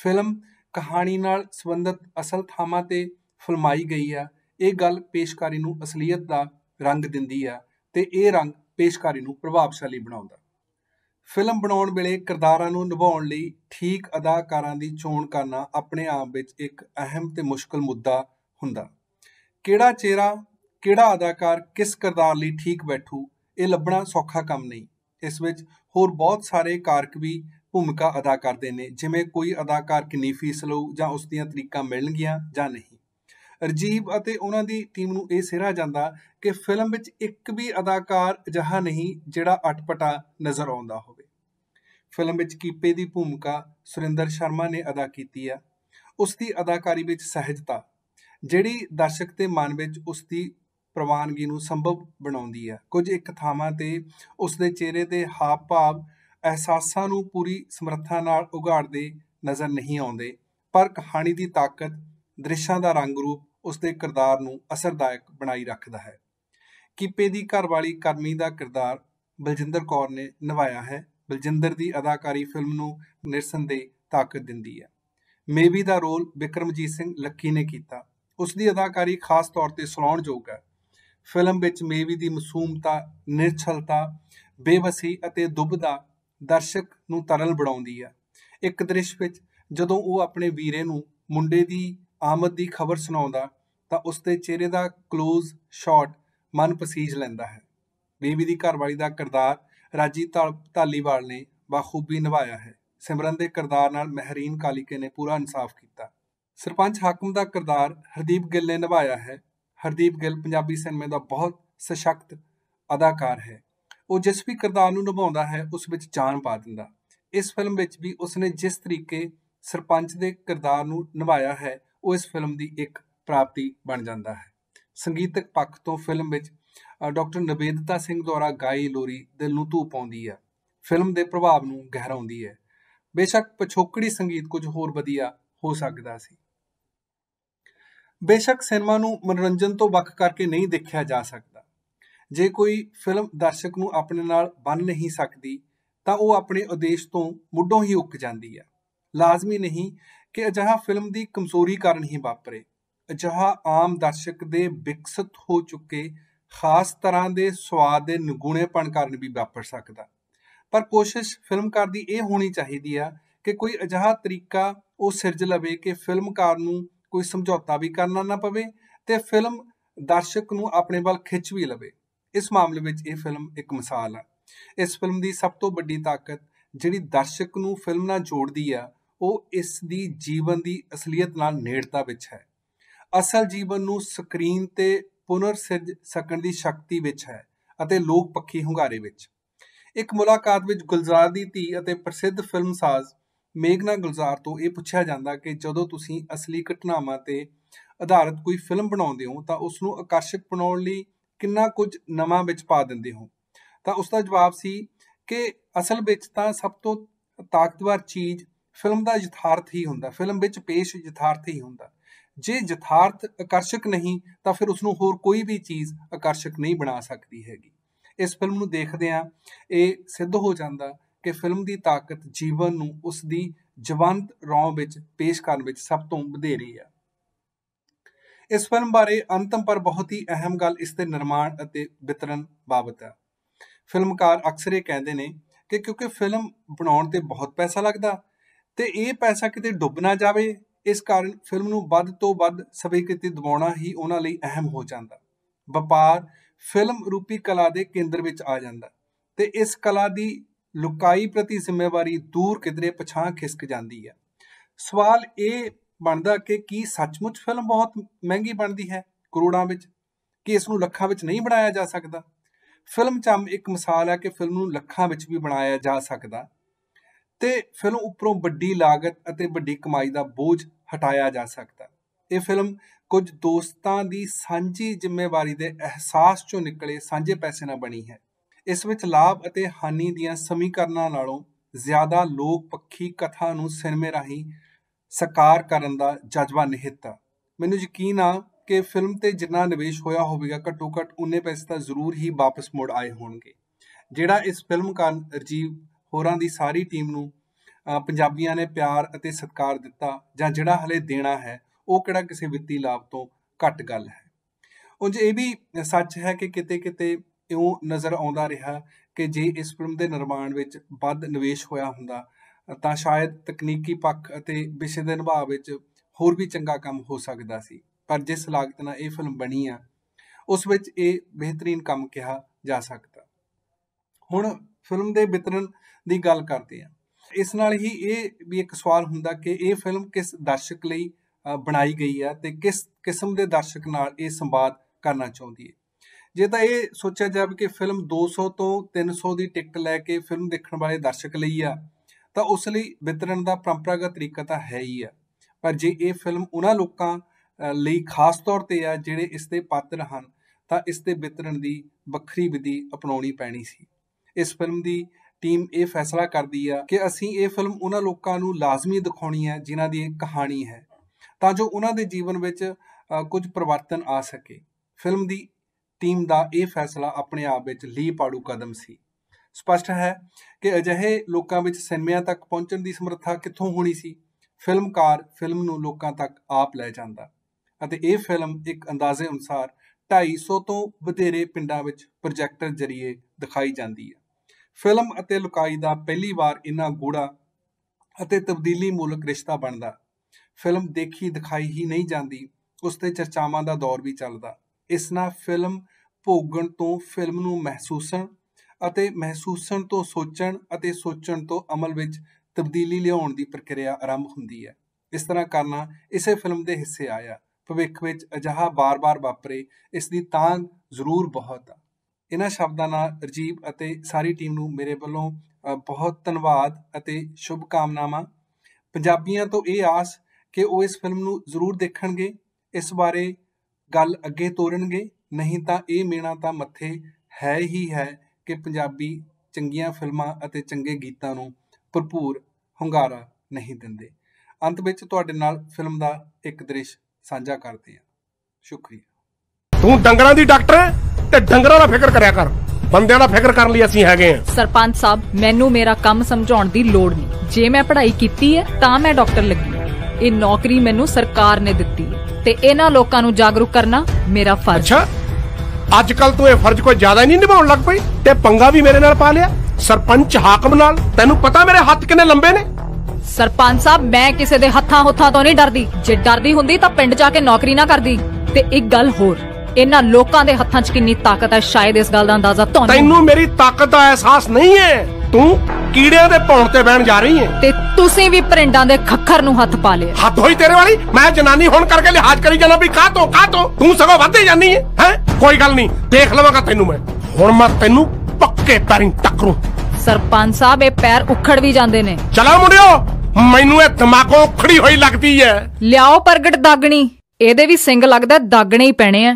ਫਿਲਮ ਕਹਾਣੀ ਨਾਲ ਸੰਬੰਧਿਤ ਅਸਲ ਥਾਮਾਂ ਤੇ ਫਿਲਮਾਈ ਗਈ ਆ ਇਹ ਗੱਲ ਪੇਸ਼ਕਾਰੀ ਨੂੰ ਅਸਲੀਅਤ ਦਾ ਰੰਗ ਦਿੰਦੀ ਆ ਤੇ ਇਹ ਰੰਗ ਪੇਸ਼ਕਾਰੀ ਨੂੰ ਪ੍ਰਭਾਵਸ਼ਾਲੀ ਬਣਾਉਂਦਾ ਫਿਲਮ ਬਣਾਉਣ ਵੇਲੇ ਕਿਰਦਾਰਾਂ ਨੂੰ ਨਿਭਾਉਣ ਲਈ ਠੀਕ ਅਦਾਕਾਰਾਂ ਦੀ ਚੋਣ ਕਰਨਾ ਆਪਣੇ ਆਪ ਵਿੱਚ ਇੱਕ ਅਹਿਮ ਤੇ ਮੁਸ਼ਕਲ ਮੁੱਦਾ ਹੁੰਦਾ ਕਿਹੜਾ ਚਿਹਰਾ ਕਿਹੜਾ ਅਦਾਕਾਰ ਕਿਸ ਕਿਰਦਾਰ ਲਈ ਠੀਕ ਬੈਠੂ ਇਹ ਲੱਭਣਾ ਸੌਖਾ ਕੰਮ ਨਹੀਂ ਇਸ ਵਿੱਚ ਹੋਰ ਬਹੁਤ ਸਾਰੇ ਕਾਰਕ ਵੀ ਭੂਮਿਕਾ ਅਦਾ ਕਰਦੇ ਨੇ ਜਿਵੇਂ ਕੋਈ ਅਦਾਕਾਰ ਕਿੰਨੀ ਫੀਸ ਲਊ ਜਾਂ ਉਸ ਦੀਆਂ ਤਰੀਕਾਂ ਮਿਲਣਗੀਆਂ ਜਾਂ ਨਹੀਂ ਰਜੀਬ ਅਤੇ ਉਹਨਾਂ ਦੀ ਟੀਮ ਨੂੰ ਇਹ ਸਿਰਾ ਜਾਂਦਾ ਕਿ ਫਿਲਮ ਵਿੱਚ ਇੱਕ ਵੀ ਅਦਾਕਾਰ ਜਹਾ ਨਹੀਂ ਜਿਹੜਾ ਅਟਪਟਾ ਨਜ਼ਰ ਆਉਂਦਾ ਹੋਵੇ ਫਿਲਮ ਵਿੱਚ ਕੀਪੇ ਦੀ ਭੂਮਿਕਾ ਸੁਰਿੰਦਰ ਸ਼ਰਮਾ ਨੇ ਅਦਾ ਕੀਤੀ ਆ ਉਸ ਦੀ ਅਦਾਕਾਰੀ ਵਿੱਚ ਸਹਿਜਤਾ ਜਿਹੜੀ ਦਰਸ਼ਕ ਦੇ ਮਨ ਵਿੱਚ ਉਸ ਦੀ ਪ੍ਰਵਾਨਗੀ ਨੂੰ ਸੰਭਵ ਬਣਾਉਂਦੀ ਹੈ ਕੁਝ ਇੱਕ ਥਾਵਾਂ ਤੇ ਉਸ ਦੇ ਚਿਹਰੇ ਦੇ ਹਾਵ ਭਾਵ ਅਹਿਸਾਸਾਂ ਨੂੰ ਪੂਰੀ ਸਮਰੱਥਾ ਨਾਲ ਉਗਾੜਦੇ ਨਜ਼ਰ ਨਹੀਂ ਆਉਂਦੇ ਪਰ ਕਹਾਣੀ ਦੀ ਤਾਕਤ ਦ੍ਰਿਸ਼ਾਂ ਦਾ ਰੰਗ ਰੂਪ ਉਸ ਦੇ ਕਿਰਦਾਰ ਨੂੰ ਅਸਰਦਾਇਕ ਬਣਾਈ ਰੱਖਦਾ ਹੈ ਕੀਪੇ ਦੀ ਘਰਵਾਲੀ ਕਰਮੀ ਦਾ ਕਿਰਦਾਰ ਬਲਜਿੰਦਰ ਕੌਰ ਨੇ ਨਿਭਾਇਆ ਹੈ ਬਲਜਿੰਦਰ ਦੀ ਅਦਾਕਾਰੀ ਫਿਲਮ ਨੂੰ ਨਿਰਸੰਦੇ ਤਾਕਤ ਦਿੰਦੀ ਹੈ ਮੇਬੀ ਦਾ ਰੋਲ ਵਿਕਰਮਜੀਤ ਸਿੰਘ ਲੱਕੀ ਨੇ ਕੀਤਾ ਉਸ ਦੀ ਅਦਾਕਾਰੀ ਖਾਸ ਤੌਰ ਤੇ ਸਲਾਉਣਯੋਗ ਹੈ ਫਿਲਮ ਵਿੱਚ ਮੇਵੀ ਦੀ ਮਾਸੂਮਤਾ ਨਿਰਛਲਤਾ ਬੇਵਸੀ ਅਤੇ ਦੁਬਦਾ ਦਰਸ਼ਕ ਨੂੰ ਤਰਲ ਬਣਾਉਂਦੀ ਹੈ ਇੱਕ ਦ੍ਰਿਸ਼ ਵਿੱਚ ਜਦੋਂ ਉਹ ਆਪਣੇ ਵੀਰੇ ਨੂੰ ਮੁੰਡੇ ਦੀ ਆਮਦ ਦੀ ਖਬਰ ਸੁਣਾਉਂਦਾ ਤਾਂ ਉਸ ਦੇ ਚਿਹਰੇ ਦਾ ক্লোਜ਼ ਸ਼ਾਟ ਮਨ ਪਸੀਜ ਲੈਂਦਾ ਹੈ ਮੇਵੀ ਦੀ ਘਰਵਾਲੀ ਦਾ ਕਿਰਦਾਰ ਰਾਜੀ ਧਾਲੀਵਾਲ ਨੇ ਬਾਖੂਬੀ ਨਿਭਾਇਆ ਹੈ ਸਿਮਰਨ ਦੇ ਕਿਰਦਾਰ ਨਾਲ ਮਹਿਰੀਨ ਕਾਲੀਕੇ ਨੇ ਪੂਰਾ ਇਨਸਾਫ ਕੀਤਾ ਸਰਪੰਚ ਹਾਕਮ ਦਾ ਕਿਰਦਾਰ ਹਰਦੀਪ ਗਿੱਲ ਨੇ ਨਿਭਾਇਆ ਹੈ ਹਰਦੀਪ ਗਿੱਲ ਪੰਜਾਬੀ ਸਿਨੇਮੇ ਦਾ ਬਹੁਤ ਸਸ਼ਕਤ ਅਦਾਕਾਰ ਹੈ ਉਹ ਜਿਸ ਵੀ ਕਿਰਦਾਰ ਨੂੰ ਨਿਭਾਉਂਦਾ ਹੈ ਉਸ ਵਿੱਚ ਜਾਨ ਪਾ ਦਿੰਦਾ ਇਸ ਫਿਲਮ ਵਿੱਚ ਵੀ ਉਸਨੇ ਜਿਸ ਤਰੀਕੇ ਸਰਪੰਚ ਦੇ ਕਿਰਦਾਰ ਨੂੰ ਨਿਭਾਇਆ ਹੈ ਉਹ ਇਸ ਫਿਲਮ ਦੀ ਇੱਕ ਪ੍ਰਾਪਤੀ ਬਣ ਜਾਂਦਾ ਹੈ ਸੰਗੀਤਕ ਪੱਖ ਤੋਂ ਫਿਲਮ ਵਿੱਚ ਡਾਕਟਰ ਨਵੇਦਤਾ ਸਿੰਘ ਦੁਆਰਾ ਗਾਈ ਲੋਰੀ ਦਿਲ ਨੂੰ ਧੂ ਪਾਉਂਦੀ ਹੈ ਫਿਲਮ ਦੇ ਪ੍ਰਭਾਵ ਨੂੰ ਗਹਿਰਾਉਂਦੀ ਹੈ ਬੇਸ਼ੱਕ ਪਛੋਕੜੀ ਸੰਗੀਤ ਕੁਝ ਹੋਰ ਵਧੀਆ ਹੋ ਸਕਦਾ ਸੀ ਬੇਸ਼ੱਕ ਸਿਨੇਮਾ ਨੂੰ ਮਨੋਰੰਜਨ ਤੋਂ ਵੱਖ ਕਰਕੇ ਨਹੀਂ ਦੇਖਿਆ ਜਾ ਸਕਦਾ ਜੇ ਕੋਈ ਫਿਲਮ ਦਰਸ਼ਕ ਨੂੰ ਆਪਣੇ ਨਾਲ ਬੰਨ ਨਹੀਂ ਸਕਦੀ ਤਾਂ ਉਹ ਆਪਣੇ ਉਦੇਸ਼ ਤੋਂ ਮੁੱਢੋਂ ਹੀ ਉੱਕ ਜਾਂਦੀ ਹੈ ਲਾਜ਼ਮੀ ਨਹੀਂ ਕਿ ਅਜਿਹਾ ਫਿਲਮ ਦੀ ਕਮਜ਼ੋਰੀ ਕਾਰਨ ਹੀ ਵਾਪਰੇ ਅਜਿਹਾ ਆਮ ਦਰਸ਼ਕ ਦੇ ਵਿਕਸਿਤ ਹੋ ਚੁੱਕੇ ਖਾਸ ਤਰ੍ਹਾਂ ਦੇ ਸਵਾਦ ਦੇ ਨਿਗੁਣੇਪਣ ਕਾਰਨ ਵੀ ਵਾਪਰ ਸਕਦਾ ਪਰ ਕੋਸ਼ਿਸ਼ ਫਿਲਮਕਾਰ ਦੀ ਇਹ ਹੋਣੀ ਚਾਹੀਦੀ ਆ ਕਿ ਕੋਈ ਅਜਿਹਾ ਤਰੀਕਾ ਉਹ ਸਿਰਜ ਲਵੇ ਕਿ ਫਿਲਮਕਾਰ ਨੂੰ ਕੋਈ ਸਮਝੌਤਾ ਵੀ ਕਰਨਾ ਨਾ ਪਵੇ ਤੇ ਫਿਲਮ ਦਰਸ਼ਕ ਨੂੰ ਆਪਣੇ ਵੱਲ ਖਿੱਚ ਵੀ ਲਵੇ ਇਸ ਮਾਮਲੇ ਵਿੱਚ ਇਹ ਫਿਲਮ ਇੱਕ ਮਿਸਾਲ ਹੈ ਇਸ ਫਿਲਮ ਦੀ ਸਭ ਤੋਂ ਵੱਡੀ ਤਾਕਤ ਜਿਹੜੀ ਦਰਸ਼ਕ ਨੂੰ ਫਿਲਮ ਨਾਲ ਜੋੜਦੀ ਆ ਉਹ ਇਸ ਦੀ ਜੀਵਨ ਦੀ ਅਸਲੀਅਤ ਨਾਲ ਨੇੜਤਾ ਵਿੱਚ ਹੈ ਅਸਲ ਜੀਵਨ ਨੂੰ ਸਕਰੀਨ ਤੇ ਪੁਨਰ ਸਿਰਜ ਸਕਣ ਦੀ ਸ਼ਕਤੀ ਵਿੱਚ ਹੈ ਅਤੇ ਲੋਕ ਪੱਖੀ ਹੁੰਗਾਰੇ ਵਿੱਚ ਇੱਕ ਮੁਲਾਕਾਤ ਵਿੱਚ ਗੁਲਜ਼ਾਰ ਦੀ ਧੀ ਅਤੇ ਪ੍ਰਸਿੱਧ ਫਿਲਮ ਸਾਜ਼ ਮੇਗਨਾ ਗੁਲਜ਼ਾਰ ਤੋਂ ਇਹ ਪੁੱਛਿਆ ਜਾਂਦਾ ਕਿ ਜਦੋਂ ਤੁਸੀਂ ਅਸਲੀ ਘਟਨਾਵਾਂ ਤੇ ਆਧਾਰਿਤ ਕੋਈ ਫਿਲਮ ਬਣਾਉਂਦੇ ਹੋ ਤਾਂ ਉਸ ਨੂੰ ਆਕਰਸ਼ਕ ਬਣਾਉਣ ਲਈ ਕਿੰਨਾ ਕੁਝ ਨਵਾਂ ਵਿੱਚ ਪਾ ਦਿੰਦੇ ਹੋ ਤਾਂ ਉਸ ਦਾ ਜਵਾਬ ਸੀ ਕਿ ਅਸਲ ਵਿੱਚ ਤਾਂ ਸਭ ਤੋਂ ਤਾਕਤਵਰ ਚੀਜ਼ ਫਿਲਮ ਦਾ ਯਥਾਰਥ ਹੀ ਹੁੰਦਾ ਫਿਲਮ ਵਿੱਚ ਪੇਸ਼ ਯਥਾਰਥ ਹੀ ਹੁੰਦਾ ਜੇ ਯਥਾਰਥ ਆਕਰਸ਼ਕ ਨਹੀਂ ਤਾਂ ਫਿਰ ਉਸ ਨੂੰ ਹੋਰ ਕੋਈ ਵੀ ਚੀਜ਼ ਆਕਰਸ਼ਕ ਨਹੀਂ ਬਣਾ ਸਕਦੀ ਹੈਗੀ ਇਸ ਫਿਲਮ ਨੂੰ ਦੇਖਦੇ ਆ ਇਹ ਸਿੱਧ ਹੋ ਜਾਂਦਾ ਕਿ ਫਿਲਮ ਦੀ ਤਾਕਤ ਜੀਵਨ ਨੂੰ ਉਸ ਦੀ ਜਵੰਤ ਰੌਂ ਵਿੱਚ ਪੇਸ਼ ਕਰਨ ਵਿੱਚ ਸਭ ਤੋਂ ਵਧੇਰੀ ਹੈ ਇਸ ਫਿਲਮ ਬਾਰੇ ਅੰਤਮ ਪਰ ਬਹੁਤ ਹੀ ਅਹਿਮ ਗੱਲ ਇਸ ਦੇ ਨਿਰਮਾਣ ਅਤੇ ਵਿਤਰਨ ਬਾਬਤ ਹੈ ਫਿਲਮਕਾਰ ਅਕਸਰ ਇਹ ਕਹਿੰਦੇ ਨੇ ਕਿ ਕਿਉਂਕਿ ਫਿਲਮ ਬਣਾਉਣ ਤੇ ਬਹੁਤ ਪੈਸਾ ਲੱਗਦਾ ਤੇ ਇਹ ਪੈਸਾ ਕਿਤੇ ਡੁੱਬ ਨਾ ਜਾਵੇ ਇਸ ਕਾਰਨ ਫਿਲਮ ਨੂੰ ਵੱਧ ਤੋਂ ਵੱਧ ਸਵੀਕ੍ਰਿਤੀ ਦਿਵਾਉਣਾ ਹੀ ਉਹਨਾਂ ਲਈ ਅਹਿਮ ਹੋ ਜਾਂਦਾ ਵਪਾਰ ਫਿਲਮ ਰੂਪੀ ਕਲਾ ਦੇ ਕੇਂਦਰ ਵਿੱਚ ਆ ਜਾਂਦਾ ਤੇ ਇਸ ਕਲਾ ਦੀ ਲੁਕਾਈ ਪ੍ਰਤੀ ਜ਼ਿੰਮੇਵਾਰੀ ਦੂਰ ਕਿਧਰੇ ਪਛਾਂ ਖਿਸਕ ਜਾਂਦੀ ਹੈ ਸਵਾਲ ਇਹ ਬਣਦਾ ਕਿ ਕੀ ਸੱਚਮੁੱਚ ਫਿਲਮ ਬਹੁਤ ਮਹਿੰਗੀ ਬਣਦੀ ਹੈ ਕਰੋੜਾਂ ਵਿੱਚ ਕਿ ਇਸ ਨੂੰ ਲੱਖਾਂ ਵਿੱਚ ਨਹੀਂ ਬਣਾਇਆ ਜਾ ਸਕਦਾ ਫਿਲਮ ਚੰਮ ਇੱਕ ਮਿਸਾਲ ਹੈ ਕਿ ਫਿਲਮ ਨੂੰ ਲੱਖਾਂ ਵਿੱਚ ਵੀ ਬਣਾਇਆ ਜਾ ਸਕਦਾ ਤੇ ਫਿਲਮ ਉੱਪਰੋਂ ਵੱਡੀ ਲਾਗਤ ਅਤੇ ਵੱਡੀ ਕਮਾਈ ਦਾ ਬੋਝ ਹਟਾਇਆ ਜਾ ਸਕਦਾ ਇਹ ਫਿਲਮ ਕੁਝ ਦੋਸਤਾਂ ਦੀ ਸਾਂਝੀ ਜ਼ਿੰਮੇਵਾਰੀ ਦੇ ਅਹਿਸਾਸ ਚੋਂ ਨਿਕਲੇ ਸਾਂਝੇ ਪੈਸੇ ਨਾਲ ਬਣੀ ਹੈ ਇਸ ਵਿੱਚ ਲਾਭ ਅਤੇ ਹਾਨੀ ਦੀਆਂ ਸਮੀਕਰਨਾਂ ਨਾਲੋਂ ਜ਼ਿਆਦਾ ਲੋਕ ਪੱਖੀ ਕਥਾ ਨੂੰ ਸਿਨੇਮੇ ਰਾਹੀਂ ਸਕਾਰ ਕਰਨ ਦਾ ਜਜ਼ਬਾ ਨਿਹਿਤ ਹੈ ਮੈਨੂੰ ਯਕੀਨ ਆ ਕਿ ਫਿਲਮ ਤੇ ਜਿੰਨਾ ਨਿਵੇਸ਼ ਹੋਇਆ ਹੋਵੇਗਾ ਘੱਟੋ ਘੱਟ ਉਨੇ ਪੈਸੇ ਤਾਂ ਜ਼ਰੂਰ ਹੀ ਵਾਪਸ ਮੁੜ ਆਏ ਹੋਣਗੇ ਜਿਹੜਾ ਇਸ ਫਿਲਮ ਕਾਰਨ ਰਜੀਵ ਹੋਰਾਂ ਦੀ ਸਾਰੀ ਟੀਮ ਨੂੰ ਪੰਜਾਬੀਆਂ ਨੇ ਪਿਆਰ ਅਤੇ ਸਤਿਕਾਰ ਦਿੱਤਾ ਜਾਂ ਜਿਹੜਾ ਹਲੇ ਦੇਣਾ ਹੈ ਉਹ ਕਿਹੜਾ ਕਿਸੇ ਵਿੱਤੀ ਲਾਭ ਤੋਂ ਘੱਟ ਗੱਲ ਹੈ ਉਂਝ ਇਹ ਵੀ ਸੱਚ ਹੈ ਕਿ ਕਿਤੇ ਕਿਤੇ ਇਉਂ ਨਜ਼ਰ ਆਉਂਦਾ ਰਿਹਾ ਕਿ ਜੇ ਇਸ ਫਿਲਮ ਦੇ ਨਿਰਮਾਣ ਵਿੱਚ ਵੱਧ ਨਿਵੇਸ਼ ਹੋਇਆ ਹੁੰਦਾ ਤਾਂ ਸ਼ਾਇਦ ਤਕਨੀਕੀ ਪੱਖ ਅਤੇ ਵਿਸ਼ੇ ਦੇ ਨਿਭਾਅ ਵਿੱਚ ਹੋਰ ਵੀ ਚੰਗਾ ਕੰਮ ਹੋ ਸਕਦਾ ਸੀ ਪਰ ਜਿਸ ਲਾਗਤ ਨਾਲ ਇਹ ਫਿਲਮ ਬਣੀ ਆ ਉਸ ਵਿੱਚ ਇਹ ਬਿਹਤਰੀਨ ਕੰਮ ਕਿਹਾ ਜਾ ਸਕਦਾ ਹੁਣ ਫਿਲਮ ਦੇ ਵਿਤਰਨ ਦੀ ਗੱਲ ਕਰਦੇ ਆ ਇਸ ਨਾਲ ਹੀ ਇਹ ਵੀ ਇੱਕ ਸਵਾਲ ਹੁੰਦਾ ਕਿ ਇਹ ਫਿਲਮ ਕਿਸ ਦਰਸ਼ਕ ਲਈ ਬਣਾਈ ਗਈ ਆ ਤੇ ਕਿਸ ਕਿਸਮ ਦੇ ਦਰਸ਼ਕ ਨਾਲ ਇਹ ਸੰਵਾਦ ਕਰਨਾ ਚਾਹੁੰਦੀ ਹੈ ਜੇ ਤਾਂ ਇਹ ਸੋਚਿਆ ਜਾਵੇ ਕਿ ਫਿਲਮ 200 ਤੋਂ 300 ਦੀ ਟਿਕਟ ਲੈ ਕੇ ਫਿਲਮ ਦੇਖਣ ਵਾਲੇ ਦਰਸ਼ਕ ਲਈ ਆ ਤਾਂ ਉਸ ਲਈ ਵਿਤਰਣ ਦਾ ਪਰੰਪਰਾਗਤ ਤਰੀਕਾ ਤਾਂ ਹੈ ਹੀ ਆ ਪਰ ਜੇ ਇਹ ਫਿਲਮ ਉਹਨਾਂ ਲੋਕਾਂ ਲਈ ਖਾਸ ਤੌਰ ਤੇ ਆ ਜਿਹੜੇ ਇਸ ਦੇ ਪਾਤਰ ਹਨ ਤਾਂ ਇਸ ਦੇ ਵਿਤਰਣ ਦੀ ਵੱਖਰੀ ਵਿਧੀ ਅਪਣਾਉਣੀ ਪੈਣੀ ਸੀ ਇਸ ਫਿਲਮ ਦੀ ਟੀਮ ਇਹ ਫੈਸਲਾ ਕਰਦੀ ਆ ਕਿ ਅਸੀਂ ਇਹ ਫਿਲਮ ਉਹਨਾਂ ਲੋਕਾਂ ਨੂੰ ਲਾਜ਼ਮੀ ਦਿਖਾਉਣੀ ਹੈ ਜਿਨ੍ਹਾਂ ਦੀ ਇਹ ਕਹਾਣੀ ਹੈ ਤਾਂ ਜੋ ਉਹਨਾਂ ਦੇ ਜੀਵਨ ਵਿੱਚ ਕੁਝ ਪਰਿਵਰਤਨ ਆ ਸਕੇ ਫਿਲਮ ਦੀ ਟੀਮ ਦਾ ਇਹ ਫੈਸਲਾ ਆਪਣੇ ਆਪ ਵਿੱਚ ਲੀ ਪਾੜੂ ਕਦਮ ਸੀ ਸਪਸ਼ਟ ਹੈ ਕਿ ਅਜਿਹੇ ਲੋਕਾਂ ਵਿੱਚ ਸਿਨੇਮਿਆਂ ਤੱਕ ਪਹੁੰਚਣ ਦੀ ਸਮਰੱਥਾ ਕਿੱਥੋਂ ਹੋਣੀ ਸੀ ਫਿਲਮਕਾਰ ਫਿਲਮ ਨੂੰ ਲੋਕਾਂ ਤੱਕ ਆਪ ਲੈ ਜਾਂਦਾ ਅਤੇ ਇਹ ਫਿਲਮ ਇੱਕ ਅੰਦਾਜ਼ੇ ਅਨੁਸਾਰ 250 ਤੋਂ ਵਧੇਰੇ ਪਿੰਡਾਂ ਵਿੱਚ ਪ੍ਰੋਜੈਕਟਰ ਜ਼ਰੀਏ ਦਿਖਾਈ ਜਾਂਦੀ ਹੈ ਫਿਲਮ ਅਤੇ ਲੋਕਾਈ ਦਾ ਪਹਿਲੀ ਵਾਰ ਇੰਨਾ ਗੂੜਾ ਅਤੇ ਤਬਦੀਲੀ ਮੂਲਕ ਰਿਸ਼ਤਾ ਬਣਦਾ ਫਿਲਮ ਦੇਖੀ ਦਿਖਾਈ ਹੀ ਨਹੀਂ ਜਾਂਦੀ ਉਸ ਤੇ ਚਰਚਾਵਾਂ ਦਾ ਦੌਰ ਵੀ ਚੱਲਦਾ ਇਸ ਨਾਲ ਫਿਲਮ ਭੋਗਣ ਤੋਂ ਫਿਲਮ ਨੂੰ ਮਹਿਸੂਸਣ ਅਤੇ ਮਹਿਸੂਸਣ ਤੋਂ ਸੋਚਣ ਅਤੇ ਸੋਚਣ ਤੋਂ ਅਮਲ ਵਿੱਚ ਤਬਦੀਲੀ ਲਿਆਉਣ ਦੀ ਪ੍ਰਕਿਰਿਆ ਆਰੰਭ ਹੁੰਦੀ ਹੈ ਇਸ ਤਰ੍ਹਾਂ ਕਰਨਾ ਇਸੇ ਫਿਲਮ ਦੇ ਹਿੱਸੇ ਆਇਆ ਭਵਿੱਖ ਵਿੱਚ ਅਜਿਹਾ ਬਾਰ-ਬਾਰ ਵਾਪਰੇ ਇਸ ਦੀ ਤਾਂ ਜ਼ਰੂਰ ਬਹੁਤ ਆ ਇਹਨਾਂ ਸ਼ਬਦਾਂ ਨਾਲ ਰਜੀਵ ਅਤੇ ਸਾਰੀ ਟੀਮ ਨੂੰ ਮੇਰੇ ਵੱਲੋਂ ਬਹੁਤ ਧੰਨਵਾਦ ਅਤੇ ਸ਼ੁਭ ਕਾਮਨਾਵਾਂ ਪੰਜਾਬੀਆਂ ਤੋਂ ਇਹ ਆਸ ਕਿ ਉਹ ਇਸ ਫਿਲਮ ਨੂੰ ਜ਼ਰੂਰ ਦੇਖਣਗੇ ਇਸ ਬਾਰੇ ਗੱਲ ਅੱਗੇ ਤੋਰਨਗੇ ਨਹੀਂ ਤਾਂ ਇਹ ਮੇਣਾ ਤਾਂ ਮੱਥੇ ਹੈ ਹੀ ਹੈ ਕਿ ਪੰਜਾਬੀ ਚੰਗੀਆਂ ਫਿਲਮਾਂ ਅਤੇ ਚੰਗੇ ਗੀਤਾਂ ਨੂੰ ਭਰਪੂਰ ਹੁੰਗਾਰਾ ਨਹੀਂ ਦਿੰਦੇ ਅੰਤ ਵਿੱਚ ਤੁਹਾਡੇ ਨਾਲ ਫਿਲਮ ਦਾ ਇੱਕ ਦ੍ਰਿਸ਼ ਸਾਂਝਾ ਕਰਦੇ ਹਾਂ ਸ਼ੁਕਰੀਆ ਤੂੰ ਡੰਗਰਾਂ ਦੀ ਡਾਕਟਰ ਹੈ ਤੇ ਡੰਗਰਾਂ ਦਾ ਫਿਕਰ ਕਰਿਆ ਕਰ ਬੰਦਿਆਂ ਦਾ ਫਿਕਰ ਕਰਨ ਲਈ ਅਸੀਂ ਹੈਗੇ ਆ ਸਰਪੰਚ ਸਾਹਿਬ ਮੈਨੂੰ ਮੇਰਾ ਕੰਮ ਸਮਝਾਉਣ ਦੀ ਲੋੜ ਨਹੀਂ ਜੇ ਮੈਂ ਪੜ੍ਹਾਈ ਕੀਤੀ ਹੈ ਤਾਂ ਮੈਂ ਡਾਕਟਰ ਲੱਗੀ ਇਹ ਨੌਕਰੀ ਮੈਨੂੰ ਸਰਕਾਰ ਨੇ ਦਿੱਤੀ ਤੇ ਇਹਨਾਂ ਲੋਕਾਂ ਨੂੰ ਜਾਗਰੂਕ ਕਰਨਾ ਮੇਰਾ ਫਰਜ਼ ਅੱਛਾ ਅੱਜ ਕੱਲ ਤੂੰ ਇਹ ਫਰਜ਼ ਕੋਈ ਜ਼ਿਆਦਾ ਨਹੀਂ ਨਿਭਾਉਣ ਲੱਗ ਪਈ ਤੇ ਪੰਗਾ ਵੀ ਮੇਰੇ ਨਾਲ ਪਾ ਲਿਆ ਸਰਪੰਚ ਹਾਕਮ ਨਾਲ ਤੈਨੂੰ ਪਤਾ ਮੇਰੇ ਹੱਥ ਕਿੰਨੇ ਲੰਬੇ ਨੇ ਸਰਪੰਚ ਸਾਹਿਬ ਮੈਂ ਕਿਸੇ ਦੇ ਹੱਥਾਂ ਹੁੱਥਾਂ ਤੋਂ ਨਹੀਂ ਡਰਦੀ ਜੇ ਡਰਦੀ ਹੁੰਦੀ ਤਾਂ ਪਿੰਡ ਜਾ ਕੇ ਨੌਕਰੀ ਨਾ ਕਰਦੀ ਤੇ ਇੱਕ ਗੱਲ ਹੋਰ ਇਹਨਾਂ ਲੋਕਾਂ ਦੇ ਹੱਥਾਂ 'ਚ ਕਿੰਨੀ ਤਾਕਤ ਹੈ ਸ਼ਾਇਦ ਇਸ ਗੱਲ ਦਾ ਅੰਦਾਜ਼ਾ ਤੁਹਾਨੂੰ ਤੈਨੂੰ ਮੇਰੀ ਤਾਕਤ ਦਾ ਅਹਿਸਾਸ ਨਹੀਂ ਹੈ ਤੂੰ ਕੀੜਿਆਂ ਦੇ ਪੌਣ ਤੇ ਬਹਿਣ ਜਾ ਰਹੀ ਹੈ ਤੇ ਤੁਸੀਂ ਵੀ ਪਰਿੰਡਾਂ ਦੇ ਖੱਖਰ ਨੂੰ ਹੱਥ ਪਾ ਲਿਆ ਹੱਥ ਹੋਈ ਤੇਰੇ ਵਾਲੀ ਮੈਂ ਜਨਾਨੀ ਹੋਣ ਕਰਕੇ ਲਿਹਾਜ਼ ਕਰੀ ਜਾਣਾ ਵੀ ਕਾਹ ਤੋਂ ਕਾਹ ਤੋਂ ਤੂੰ ਸਗੋਂ ਵੱਧੇ ਜਾਨੀ ਹੈ ਹੈ ਕੋਈ ਗੱਲ ਨਹੀਂ ਦੇਖ ਲਵਾਂਗਾ ਤੈਨੂੰ ਮੈਂ ਹੁਣ ਮੈਂ ਤੈਨੂੰ ਪੱਕੇ ਪੈਰੀਂ ਟੱਕਰੂ ਸਰਪੰਚ ਸਾਹਿਬ ਇਹ ਪੈਰ ਉਖੜ ਵੀ ਜਾਂਦੇ ਨੇ ਚਲਾ ਮੁੰਡਿਓ ਮੈਨੂੰ ਇਹ ਦਿਮਾਗੋਂ ਉਖੜੀ ਹੋਈ ਲੱਗਦੀ ਹੈ ਲਿਆਓ ਪ੍ਰਗਟ ਦਾਗਣੀ ਇਹਦੇ ਵੀ ਸਿੰਘ ਲੱਗਦਾ ਦਾਗਣੇ ਹੀ ਪੈਣੇ ਆ